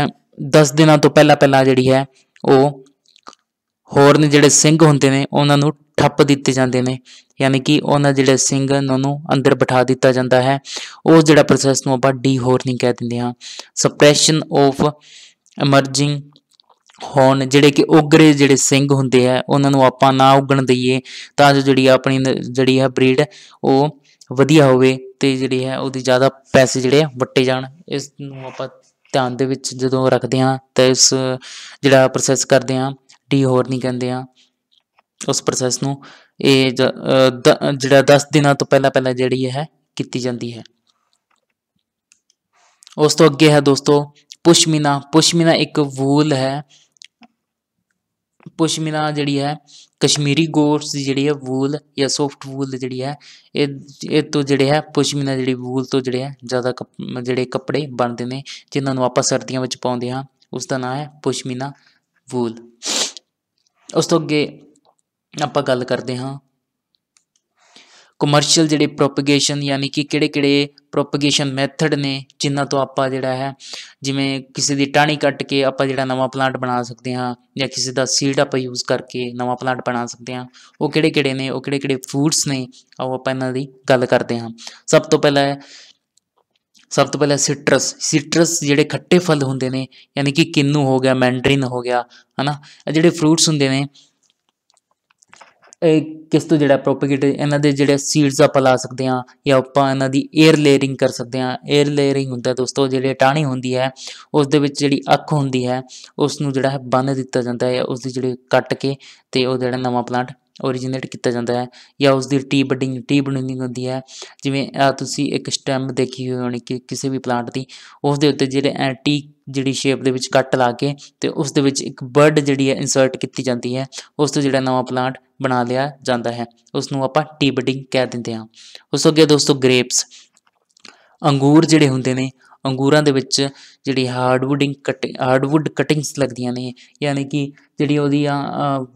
10 ਦਿਨਾਂ ਤੋਂ ਪਹਿਲਾਂ ਪਹਿਲਾਂ ਜਿਹੜੀ ਹੈ ਉਹ ਹੋਰ ਨੇ ਜਿਹੜੇ ਸਿੰਘ ਹੁੰਦੇ ਨੇ ਉਹਨਾਂ ਨੂੰ ਠੱਪ ਦਿੱਤੇ ਜਾਂਦੇ ਨੇ ਯਾਨੀ ਕਿ ਉਹਨਾਂ ਜਿਹੜੇ ਸਿੰਘ ਨੂੰ ਨੂੰ ਅੰਦਰ ਬਿਠਾ ਦਿੱਤਾ ਜਾਂਦਾ ਹੈ ਉਹ ਜਿਹੜਾ ਪ੍ਰੋਸੈਸ ਨੂੰ ਆਪਾਂ ਡੀ ਹੋਰਨਿੰਗ ਕਹਿ ਦਿੰਦੇ ਹਾਂ ਸਪਰੈਸ਼ਨ ਆਫ ਅਮਰਜਿੰਗ ਹੋਣ ਜਿਹੜੇ ਕਿ ਉਗਰੇ ਜਿਹੜੇ ਸਿੰਘ ਹੁੰਦੇ ਆ ਉਹਨਾਂ ਨੂੰ ਆਪਾਂ ਨਾ ਉਗਣ ਦਈਏ ਤਾਂ ਜੋ ਜਿਹੜੀ ਆਪਣੀ ਜਿਹੜੀ ਹੈ ਬਰੀਡ ਉਹ ਵਧੀਆ ਹੋਵੇ ਤੇ ਜਿਹੜੀ ਹੈ ਉਹਦੀ ਜ਼ਿਆਦਾ ਪੈਸੇ ਜਿਹੜੇ ਵੱਟੇ ਜਾਣ ਇਸ ਨੂੰ ਆਪਾਂ ਧਿਆਨ ਦੇ ਵਿੱਚ ਜਦੋਂ ਰੱਖਦੇ ਹਾਂ ਤਾਂ ਇਸ ਜਿਹੜਾ ਪ੍ਰੋਸੈਸ ਕਰਦੇ ਹਾਂ ਡੀ ਨਹੀਂ ਕਹਿੰਦੇ ਆ ਉਸ ਪ੍ਰੋਸੈਸ ਨੂੰ ਇਹ ਜਿਹੜਾ 10 ਦਿਨਾਂ ਤੋਂ ਪਹਿਲਾਂ ਪਹਿਲਾਂ ਜਿਹੜੀ ਹੈ ਕੀਤੀ ਜਾਂਦੀ ਹੈ ਉਸ ਤੋਂ ਅੱਗੇ ਹੈ ਦੋਸਤੋ ਪੁਸ਼ਮੀਨਾ ਪੁਸ਼ਮੀਨਾ ਇੱਕ ਵੂਲ ਹੈ ਪੁਸ਼ਮੀਨਾ ਜਿਹੜੀ ਹੈ ਕਸ਼ਮੀਰੀ ਗੋਟਸ ਦੀ ਜਿਹੜੀ ਹੈ ਵੂਲ ਜਾਂ ਸੌਫਟ ਵੂਲ ਜਿਹੜੀ ਹੈ ਇਹ ਇਹ ਤੋਂ ਜਿਹੜੇ ਹੈ ਪੁਸ਼ਮੀਨਾ ਜਿਹੜੀ ਵੂਲ ਤੋਂ ਜਿਹੜੇ ਹੈ ਜ਼ਿਆਦਾ ਜਿਹੜੇ ਕੱਪੜੇ ਬਣਦੇ ਨੇ ਜਿਨ੍ਹਾਂ ਨੂੰ ਆਪਾਂ ਸਰਦੀਆਂ ਵਿੱਚ ਪਾਉਂਦੇ ਹਾਂ ਉਸ ਦਾ ਨਾਮ ਹੈ ਪੁਸ਼ਮੀਨਾ ਵੂਲ ਉਸ ਤੋਂ ਅੱਗੇ ਆਪਾਂ ਗੱਲ ਕਰਦੇ ਹਾਂ ਕਮਰਸ਼ੀਅਲ ਜਿਹੜੇ ਪ੍ਰੋਪਗੇਸ਼ਨ ਯਾਨੀ ਕਿ ਕਿਹੜੇ-ਕਿਹੜੇ ਪ੍ਰੋਪਗੇਸ਼ਨ ਮੈਥਡ ਨੇ ਜਿਨ੍ਹਾਂ ਤੋਂ ਆਪਾਂ ਜਿਹੜਾ ਹੈ ਜਿਵੇਂ ਕਿਸੇ ਦੀ ਟਾਣੀ ਕੱਟ ਕੇ ਆਪਾਂ ਜਿਹੜਾ ਨਵਾਂ ਪਲਾਂਟ ਬਣਾ ਸਕਦੇ ਹਾਂ ਜਾਂ ਕਿਸੇ ਦਾ ਸੀਡ ਆਪਾਂ ਯੂਜ਼ ਕਰਕੇ ਨਵਾਂ ਪਲਾਂਟ ਬਣਾ ਸਕਦੇ ਹਾਂ ਉਹ ਕਿਹੜੇ-ਕਿਹੜੇ ਨੇ ਉਹ ਕਿਹੜੇ-ਕਿਹੜੇ ਫੂਡਸ ਨੇ ਆਓ ਆਪਾਂ ਇਹਨਾਂ ਦੀ ਗੱਲ ਕਰਦੇ ਹਾਂ ਸਭ ਤੋਂ ਪਹਿਲਾਂ ਹੈ ਸਭ ਤੋਂ ਪਹਿਲਾਂ ਸਿਟਰਸ ਸਿਟਰਸ ਜਿਹੜੇ ਖੱਟੇ ਫਲ ਹੁੰਦੇ ਨੇ ਯਾਨੀ ਕਿ ਕਿੰਨੂ ਹੋ ਗਿਆ ਮੈਂਡਰਿਨ ਹੋ ਗਿਆ ਹਨਾ ਜਿਹੜੇ ਫਰੂਟਸ ਹੁੰਦੇ ਨੇ ਇਹ ਕਿਸ ਤੋਂ ਜਿਹੜਾ ਪ੍ਰੋਪਗੇਟ ਇਹਨਾਂ ਦੇ ਜਿਹੜੇ ਸੀਡਸ ਆਪਾਂ ਲਾ ਸਕਦੇ ਆ ਜਾਂ ਆਪਾਂ ਇਹਨਾਂ ਦੀ 에ਅਰ ਲੇਅਰਿੰਗ ਕਰ ਸਕਦੇ ਆ 에ਅਰ ਲੇਅਰਿੰਗ ਹੁੰਦਾ ਦੋਸਤੋ ਜਿਹੜੇ ਟਾਣੀ ਹੁੰਦੀ ਹੈ ਉਸ ਦੇ ਵਿੱਚ ਜਿਹੜੀ ਅੱਖ ਹੁੰਦੀ ਹੈ ਉਸ ਨੂੰ ਜਿਹੜਾ ਹੈ ਬੰਨ ਦਿੱਤਾ ਜਾਂਦਾ ਹੈ ਉਸ ਦੀ ਜਿਹੜੇ ਕੱਟ ਕੇ ਤੇ ਉਹ ਜਿਹੜਾ ਨਵਾਂ ਪਲਾਂਟ ਓਰੀਜਨੇਟ ਕੀਤਾ ਜਾਂਦਾ ਹੈ ਜਾਂ ਉਸ ਦੀ ਟੀ ਬਡਿੰਗ ਟੀ ਬਡਿੰਗ ਹੁੰਦੀ ਹੈ ਜਿਵੇਂ ਤੁਸੀਂ ਇੱਕ ਸਟੈਮ ਦੇਖੀ ਹੋਈ ਹੋਣੀ ਕਿ ਕਿਸੇ ਵੀ ਪਲਾਂਟ ਦੀ ਉਸ ਦੇ ਉੱਤੇ ਜਿਹੜੇ ਟੀ ਜਿਹੜੀ ਸ਼ੇਪ ਦੇ ਵਿੱਚ ਕੱਟ ਲਾ ਕੇ ਤੇ ਉਸ ਦੇ ਵਿੱਚ ਇੱਕ ਬਰਡ ਜਿਹੜੀ ਹੈ ਇਨਸਰਟ ਕੀਤੀ ਜਾਂਦੀ ਹੈ ਉਸ ਤੋਂ ਜਿਹੜਾ ਨਵਾਂ ਪਲਾਂਟ ਬਣਾ ਲਿਆ ਜਾਂਦਾ ਹੈ ਉਸ ਨੂੰ ਆਪਾਂ ਟੀ ਬਡਿੰਗ ਕਹਿ ਦਿੰਦੇ ਹਾਂ ਉਸ ਤੋਂ ਅੱਗੇ ਦੋਸਤੋ ਗ੍ਰੇਪਸ ਅੰਗੂਰ ਜਿਹੜੇ ਹੁੰਦੇ ਨੇ ਅੰਗੂਰਾਂ ਦੇ ਵਿੱਚ ਜਿਹੜੀ ਹਾਰਡਵੁੱਡਿੰਗ ਕਟਿੰਗ ਹਾਰਡਵੁੱਡ ਕਟਿੰਗਸ ਲੱਗਦੀਆਂ ਨੇ ਯਾਨੀ ਕਿ ਜਿਹੜੀ ਉਹਦੀ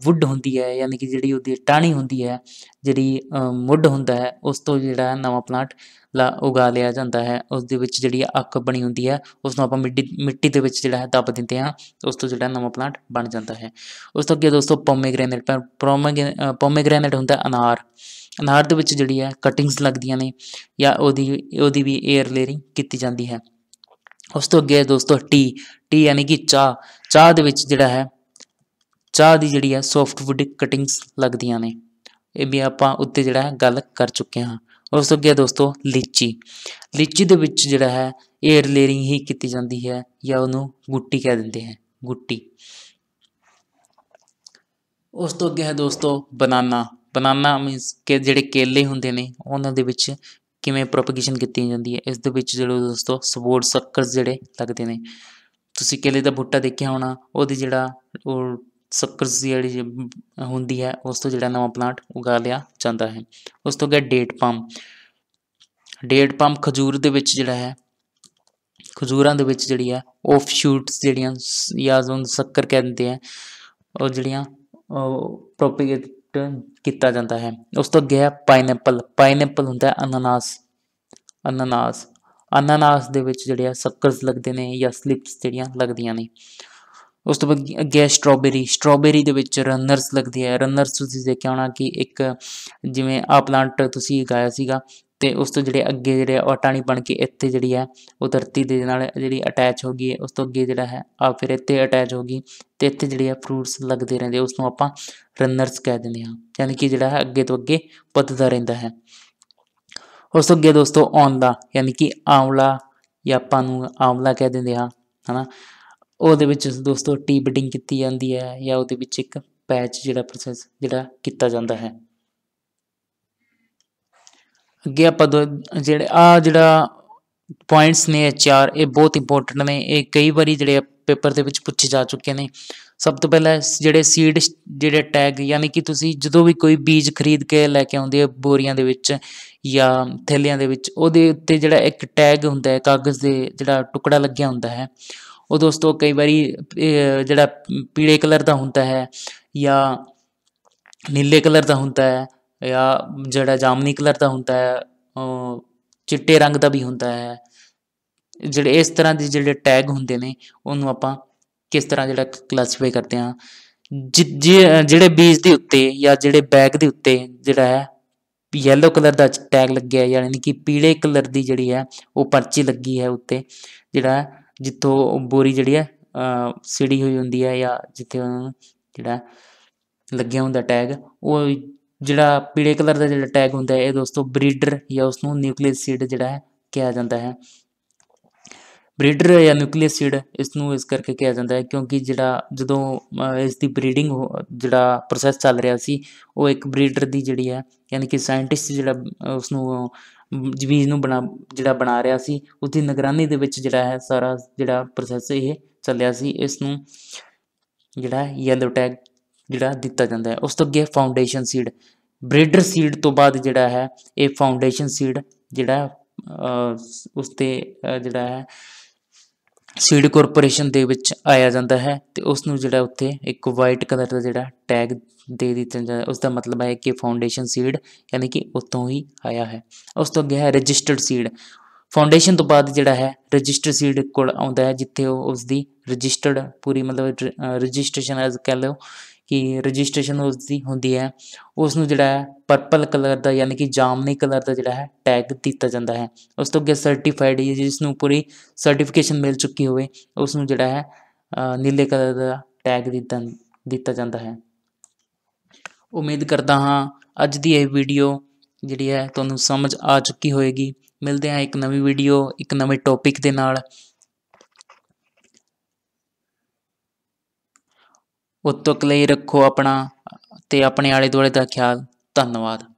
ਵੁੱਡ ਹੁੰਦੀ ਹੈ ਯਾਨੀ ਕਿ ਜਿਹੜੀ ਉਹਦੀ ਟਾਣੀ ਹੁੰਦੀ ਹੈ ਜਿਹੜੀ ਮੁੱਢ ਹੁੰਦਾ ਹੈ ਉਸ ਤੋਂ ਜਿਹੜਾ ਨਵਾਂ ਪਲਾਂਟ ਲਾ ਉਗਾ ਲਿਆ ਜਾਂਦਾ ਹੈ ਉਸ ਦੇ ਵਿੱਚ ਜਿਹੜੀ ਅੱਕ ਬਣੀ ਹੁੰਦੀ ਹੈ ਉਸ ਨੂੰ ਆਪਾਂ ਮਿੱਟੀ ਮਿੱਟੀ ਦੇ ਵਿੱਚ ਜਿਹੜਾ ਹੈ ਦੱਬ ਦਿੰਦੇ ਹਾਂ ਉਸ ਤੋਂ ਜਿਹੜਾ ਨਵਾਂ ਪਲਾਂਟ ਬਣ ਜਾਂਦਾ ਹੈ ਉਸ ਤੋਂ ਅੱਗੇ ਦੋਸਤੋ ਪੋਮੇਗ੍ਰੇਨੇਟ ਪੋਮੇਗ੍ਰੇਨੇਟ ਹੁੰਦਾ ਅਨਾਰ ਅਨਾਰ ਦੇ ਵਿੱਚ ਜਿਹੜੀ ਹੈ ਕਟਿੰਗਸ ਲੱਗਦੀਆਂ ਨੇ ਜਾਂ ਉਹਦੀ ਉਹਦੀ ਵੀ 에ਅਰ ਲੇਅਰਿੰਗ ਕੀਤੀ ਜਾਂਦੀ ਹੈ ਉਸ ਤੋਂ ਅੱਗੇ ਦੋਸਤੋ ਟੀ ਟੀ ਯਾਨੀ ਕਿ ਚਾਹ ਚਾਹ ਦੇ ਵਿੱਚ ਜਿਹੜਾ ਹੈ ਚਾਹ ਦੀ ਜਿਹੜੀ ਹੈ ਸੌਫਟਵੁੱਡ ਕਟਿੰਗਸ ਲੱਗਦੀਆਂ ਨੇ ਇਹ ਵੀ ਆਪਾਂ ਉੱਤੇ ਜਿਹੜਾ ਹੈ ਗੱਲ ਕਰ ਚੁੱਕੇ ਹਾਂ ਉਸ ਤੋਂ ਅੱਗੇ ਦੋਸਤੋ ਲੀਚੀ ਲੀਚੀ ਦੇ ਵਿੱਚ ਜਿਹੜਾ ਹੈ 에ਅਰ ਲੇਅਰਿੰਗ ਹੀ ਕੀਤੀ ਜਾਂਦੀ ਹੈ ਜਾਂ ਉਹਨੂੰ ਗੁੱਟੀ ਕਹਿ ਦਿੰਦੇ ਹਨ ਗੁੱਟੀ ਉਸ ਤੋਂ ਅੱਗੇ ਹੈ ਦੋਸਤੋ ਬਨਾਨਾ ਬਨਾਨਾ ਮੀਨਸ ਕਿ ਜਿਹੜੇ ਕੇਲੇ ਹੁੰਦੇ ਨੇ ਉਹਨਾਂ ਦੇ ਵਿੱਚ ਕਿਵੇਂ ਪ੍ਰੋਪਗੇਸ਼ਨ ਕੀਤੀ ਜਾਂਦੀ ਹੈ ਇਸ ਦੇ ਵਿੱਚ ਜਿਹੜੇ ਦੋਸਤੋ ਸਪੋਰਟ ਸਰਕਲਸ ਜਿਹੜੇ ਲੱਗਦੇ ਨੇ ਤੁਸੀਂ ਕੇਲੇ ਦਾ ਬੂਟਾ ਦੇਖਿਆ ਹੋਣਾ ਉਹਦੀ ਜਿਹੜਾ ਉਹ ਸਕਰਸ ਜਿਹੜੀ ਹੁੰਦੀ ਹੈ ਉਸ ਤੋਂ ਜਿਹੜਾ ਨਵਾਂ ਪਲਾਂਟ ਉਗਾ ਲਿਆ ਜਾਂਦਾ ਹੈ ਉਸ ਤੋਂ ਗਿਆ ਡੇਟ ਪੰਪ ਡੇਟ ਪੰਪ ਖਜੂਰ ਦੇ ਵਿੱਚ ਜਿਹੜਾ ਹੈ ਖਜੂਰਾਂ ਦੇ ਵਿੱਚ ਜਿਹੜੀ ਆ ਆਫ ਸ਼ੂਟਸ ਜਿਹੜੀਆਂ ਜਾਂ ਜ਼ੋਨ ਸ਼ੱਕਰ ਕਹਿੰਦੇ ਆ ਉਹ ਜਿਹੜੀਆਂ ਪ੍ਰੋਪਗੇਟ ਕੀਤਾ ਜਾਂਦਾ ਹੈ ਉਸ ਤੋਂ ਅੱਗੇ ਹੈ ਪਾਈਨਐਪਲ ਪਾਈਨਐਪਲ ਹੁੰਦਾ ਹੈ ਅਨਾਨਾਸ ਅਨਾਨਾਸ ਅਨਾਨਾਸ ਦੇ ਵਿੱਚ ਜਿਹੜੇ ਆ ਸੱਕਰਸ ਲੱਗਦੇ ਨੇ ਜਾਂ ਸਲਿਪਸ ਜਿਹੜੀਆਂ ਲੱਗਦੀਆਂ ਨੇ ਉਸ ਤੋਂ ਅੱਗੇ ਸਟ੍ਰੋਬੇਰੀ ਸਟ੍ਰੋਬੇਰੀ ਦੇ ਵਿੱਚ ਰਨਰਸ ਲੱਗਦੀ ਹੈ ਰਨਰਸ ਤੁਸੀਂ ਦੇਖਿਆ ਹੋਣਾ ਕਿ ਇੱਕ ਜਿਵੇਂ ਆ ਪਲਾਂਟ ਤੁਸੀਂ ਗਾਇਆ ਸੀਗਾ ਤੇ ਉਸ ਤੋਂ ਜਿਹੜੇ ਅੱਗੇ ਜਿਹੜੇ ਉਹ ਟਾਣੀ ਬਣ ਕੇ ਇੱਥੇ ਜਿਹੜੀ ਹੈ ਉਹ ਧਰਤੀ ਦੇ ਨਾਲ ਜਿਹੜੀ ਅਟੈਚ ਹੋ ਗਈ ਹੈ ਉਸ ਤੋਂ ਅੱਗੇ ਜਿਹੜਾ ਹੈ ਆ ਫਿਰ ਇੱਥੇ ਅਟੈਚ ਹੋ ਗਈ ਤੇ ਇੱਥੇ ਜਿਹੜੇ ਆ ਫਰੂਟਸ ਲੱਗਦੇ ਰਹਿੰਦੇ ਉਸ ਨੂੰ ਆਪਾਂ ਰਨਰਸ ਕਹਿ ਦਿੰਦੇ ਹਾਂ ਯਾਨੀ ਕਿ ਜਿਹੜਾ ਹੈ ਅੱਗੇ ਤੋਂ ਅੱਗੇ ਵੱਧਦਾ ਰਹਿੰਦਾ ਹੈ ਉਸ ਤੋਂ ਅੱਗੇ ਦੋਸਤੋ ਆਉਂਦਾ ਯਾਨੀ ਕਿ ਆਮਲਾ ਜਾਂ ਆਪਾਂ ਨੂੰ ਆਮਲਾ ਕਹਿ ਦਿੰਦੇ ਹਾਂ ਹਨਾ ਉਹਦੇ ਵਿੱਚ ਦੋਸਤੋ ਟੀ ਬਿਡਿੰਗ ਕੀਤੀ ਜਾਂਦੀ ਹੈ ਜਾਂ ਉਹਦੇ ਵਿੱਚ ਇੱਕ ਪੈਚ ਜਿਹੜਾ ਪ੍ਰੋਸੈਸ ਜਿਹੜਾ ਕੀਤਾ ਜਾਂਦਾ ਹੈ ਅੱਗੇ ਆਪਾਂ ਜਿਹੜੇ ਆ ਜਿਹੜਾ ਪੁਆਇੰਟਸ ਨੇ ਚਾਰ ਇਹ ਬਹੁਤ ਇੰਪੋਰਟੈਂਟ ਨੇ ਇਹ ਕਈ ਵਾਰੀ ਜਿਹੜੇ ਪੇਪਰ ਦੇ ਵਿੱਚ ਪੁੱਛੇ ਜਾ ਚੁੱਕੇ ਨੇ ਸਭ ਤੋਂ ਪਹਿਲਾਂ ਜਿਹੜੇ ਸੀਡ ਜਿਹੜੇ ਟੈਗ ਯਾਨੀ ਕਿ ਤੁਸੀਂ ਜਦੋਂ ਵੀ ਕੋਈ ਬੀਜ ਖਰੀਦ ਕੇ ਲੈ ਕੇ ਆਉਂਦੇ ਹੋ ਬੋਰੀਆਂ ਦੇ ਵਿੱਚ ਜਾਂ ਥੈਲੀਆਂ ਦੇ ਵਿੱਚ ਉਹਦੇ ਉੱਤੇ ਜਿਹੜਾ ਇੱਕ ਟੈਗ ਹੁੰਦਾ ਹੈ ਕਾਗਜ਼ ਦੇ ਜਿਹੜਾ ਟੁਕੜਾ ਲੱਗਿਆ ਹੁੰਦਾ ਹੈ ਉਹ ਦੋਸਤੋ ਕਈ ਵਾਰੀ ਜਿਹੜਾ ਪੀਲੇ ਕਲਰ ਦਾ ਹੁੰਦਾ ਹੈ ਜਾਂ ਨੀਲੇ ਕਲਰ ਦਾ ਹੁੰਦਾ ਹੈ ਜਾਂ ਜਿਹੜਾ ਜਾਮਨੀ ਕਲਰ ਦਾ ਹੁੰਦਾ ਹੈ ਚਿੱਟੇ ਰੰਗ ਦਾ ਵੀ ਹੁੰਦਾ ਹੈ ਜਿਹੜੇ ਇਸ ਤਰ੍ਹਾਂ ਦੇ ਜਿਹੜੇ ਟੈਗ ਹੁੰਦੇ ਨੇ ਉਹਨੂੰ ਆਪਾਂ ਕਿਸ ਤਰ੍ਹਾਂ ਜਿਹੜਾ ਕਲਾਸੀਫਾਈ ਕਰਦੇ ਆ ਜਿਹੜੇ ਬੀਜ ਦੇ ਉੱਤੇ ਜਾਂ ਜਿਹੜੇ ਬੈਗ ਦੇ ਉੱਤੇ ਜਿਹੜਾ ਹੈ ਯੈਲੋ ਕਲਰ ਦਾ ਟੈਗ ਲੱਗਿਆ ਯਾਨੀ ਕਿ ਪੀਲੇ ਕਲਰ ਦੀ ਜਿਹੜੀ ਹੈ ਉਹ ਪਰਚੀ ਲੱਗੀ ਹੈ ਉੱਤੇ ਜਿਹੜਾ ਜਿੱਥੋਂ ਬੋਰੀ ਜਿਹੜੀ ਹੈ ਸਿੜੀ ਹੋਈ ਹੁੰਦੀ ਹੈ ਜਾਂ ਜਿੱਥੇ ਜਿਹੜਾ ਲੱਗਿਆ ਹੁੰਦਾ ਟੈਗ ਉਹ ਜਿਹੜਾ ਪੀਲੇ ਕਲਰ ਦਾ ਜਿਹੜਾ ਟੈਗ ਹੁੰਦਾ ਹੈ ਇਹ ਦੋਸਤੋ ਬਰੀਡਰ ਜਾਂ ਉਸ ਨੂੰ ਨਿਊਕਲੀਅਸ ਸੀਡ ਜਿਹੜਾ ਹੈ ਕਿਹਾ ਜਾਂਦਾ ਹੈ ਬਰੀਡਰ ਜਾਂ ਨਿਊਕਲੀਅਸ ਸੀਡ ਇਸ ਨੂੰ ਇਸ ਕਰਕੇ ਕਿਹਾ ਜਾਂਦਾ ਹੈ ਕਿਉਂਕਿ ਜਿਹੜਾ ਜਦੋਂ ਇਸ ਦੀ ਬਰੀਡਿੰਗ ਜਿਹੜਾ ਪ੍ਰੋਸੈਸ ਚੱਲ ਰਿਹਾ ਸੀ ਉਹ ਇੱਕ ਬਰੀਡਰ ਦੀ ਜਿਹੜੀ ਹੈ ਯਾਨੀ ਕਿ ਸਾਇੰਟਿਸਟ ਜਿਹੜਾ ਉਸ ਨੂੰ ਜੀਵ ਨੂੰ ਬਣਾ ਜਿਹੜਾ ਬਣਾ ਰਿਹਾ ਸੀ ਉਸ ਦੀ ਨਿਗਰਾਨੀ ਦੇ ਵਿੱਚ ਜਿਹੜਾ ਹੈ ਸਾਰਾ ਜਿਹੜਾ ਪ੍ਰੋਸੈਸ ਇਹ ਚੱਲਿਆ ਸੀ ਇਸ ਨੂੰ ਜਿਹੜਾ ਯੈਲੋ ਟੈਗ ਜਿਹੜਾ ਦਿੱਤਾ ਜਾਂਦਾ ਹੈ ਉਸ ਤੋਂ ਅੱਗੇ ਫਾਊਂਡੇਸ਼ਨ ਸੀਡ ਬਰੀਡਰ ਸੀਡ ਤੋਂ ਬਾਅਦ ਜਿਹੜਾ ਹੈ ਇਹ ਫਾਊਂਡੇਸ਼ਨ ਸੀਡ ਜਿਹੜਾ ਉਸ ਤੇ ਜਿਹੜਾ ਹੈ ਸੀਡ ਕਾਰਪੋਰੇਸ਼ਨ ਦੇ ਵਿੱਚ ਆਇਆ ਜਾਂਦਾ ਹੈ ਤੇ ਉਸ ਨੂੰ ਜਿਹੜਾ ਉੱਥੇ ਇੱਕ ਵਾਈਟ ਕਲਰ ਦਾ ਜਿਹੜਾ ਟੈਗ ਦੇ ਦਿੱਤਾ ਜਾਂਦਾ ਉਸ ਦਾ ਮਤਲਬ ਹੈ ਕਿ ਫਾਊਂਡੇਸ਼ਨ ਸੀਡ ਯਾਨੀ ਕਿ ਉਤੋਂ ਹੀ ਆਇਆ ਹੈ ਉਸ ਤੋਂ ਅੱਗੇ ਹੈ ਰਜਿਸਟਰਡ ਸੀਡ ਫਾਊਂਡੇਸ਼ਨ ਤੋਂ ਬਾਅਦ ਜਿਹੜਾ ਹੈ ਰਜਿਸਟਰਡ ਸੀਡ ਕੋਲ ਆਉਂਦਾ ਹੈ ਜਿੱਥੇ ਉਹ ਉਸ ਦੀ ਰਜਿਸਟਰਡ ਪੂਰੀ ਮਤਲਬ ਰਜਿਸਟ੍ਰੇਸ਼ਨ ਐਜ਼ ਕਹ ਲਓ ਕਿ ਰਜਿਸਟ੍ਰੇਸ਼ਨ ਉਸ ਦੀ ਹੁੰਦੀ ਹੈ ਉਸ ਨੂੰ ਜਿਹੜਾ ਹੈ ਪਰਪਲ ਕਲਰ ਦਾ ਯਾਨੀ ਕਿ ਜਾਮਨੀ ਕਲਰ ਦਾ ਜਿਹੜਾ ਹੈ ਟੈਗ ਦਿੱਤਾ ਜਾਂਦਾ ਹੈ ਉਸ ਤੋਂ ਅੱਗੇ ਸਰਟੀਫਾਈਡ ਜਿਸ ਨੂੰ ਪੂਰੀ ਸਰਟੀਫਿਕੇਸ਼ਨ ਮਿਲ ਚੁੱਕੀ ਹੋਵੇ ਉਸ ਨੂੰ ਜਿਹੜਾ ਹੈ ਨੀਲੇ ਕਲਰ ਦਾ ਟੈਗ ਦਿੱਤਾ ਦਿੱਤਾ ਜਾਂਦਾ ਹੈ ਉਮੀਦ ਕਰਦਾ ਹਾਂ ਅੱਜ ਦੀ ਇਹ ਵੀਡੀਓ ਜਿਹੜੀ ਹੈ ਤੁਹਾਨੂੰ ਸਮਝ ਆ ਚੁੱਕੀ ਹੋਵੇਗੀ ਮਿਲਦੇ ਹਾਂ ਇੱਕ ਨਵੀਂ ਵੀਡੀਓ ਇੱਕ ਨਵੇਂ ਟੌਪਿਕ ਦੇ ਨਾਲ ਉਦ ਲਈ ਰੱਖੋ ਆਪਣਾ ਤੇ ਆਪਣੇ ਆਲੇ ਦੁਆਲੇ ਦਾ ਖਿਆਲ ਧੰਨਵਾਦ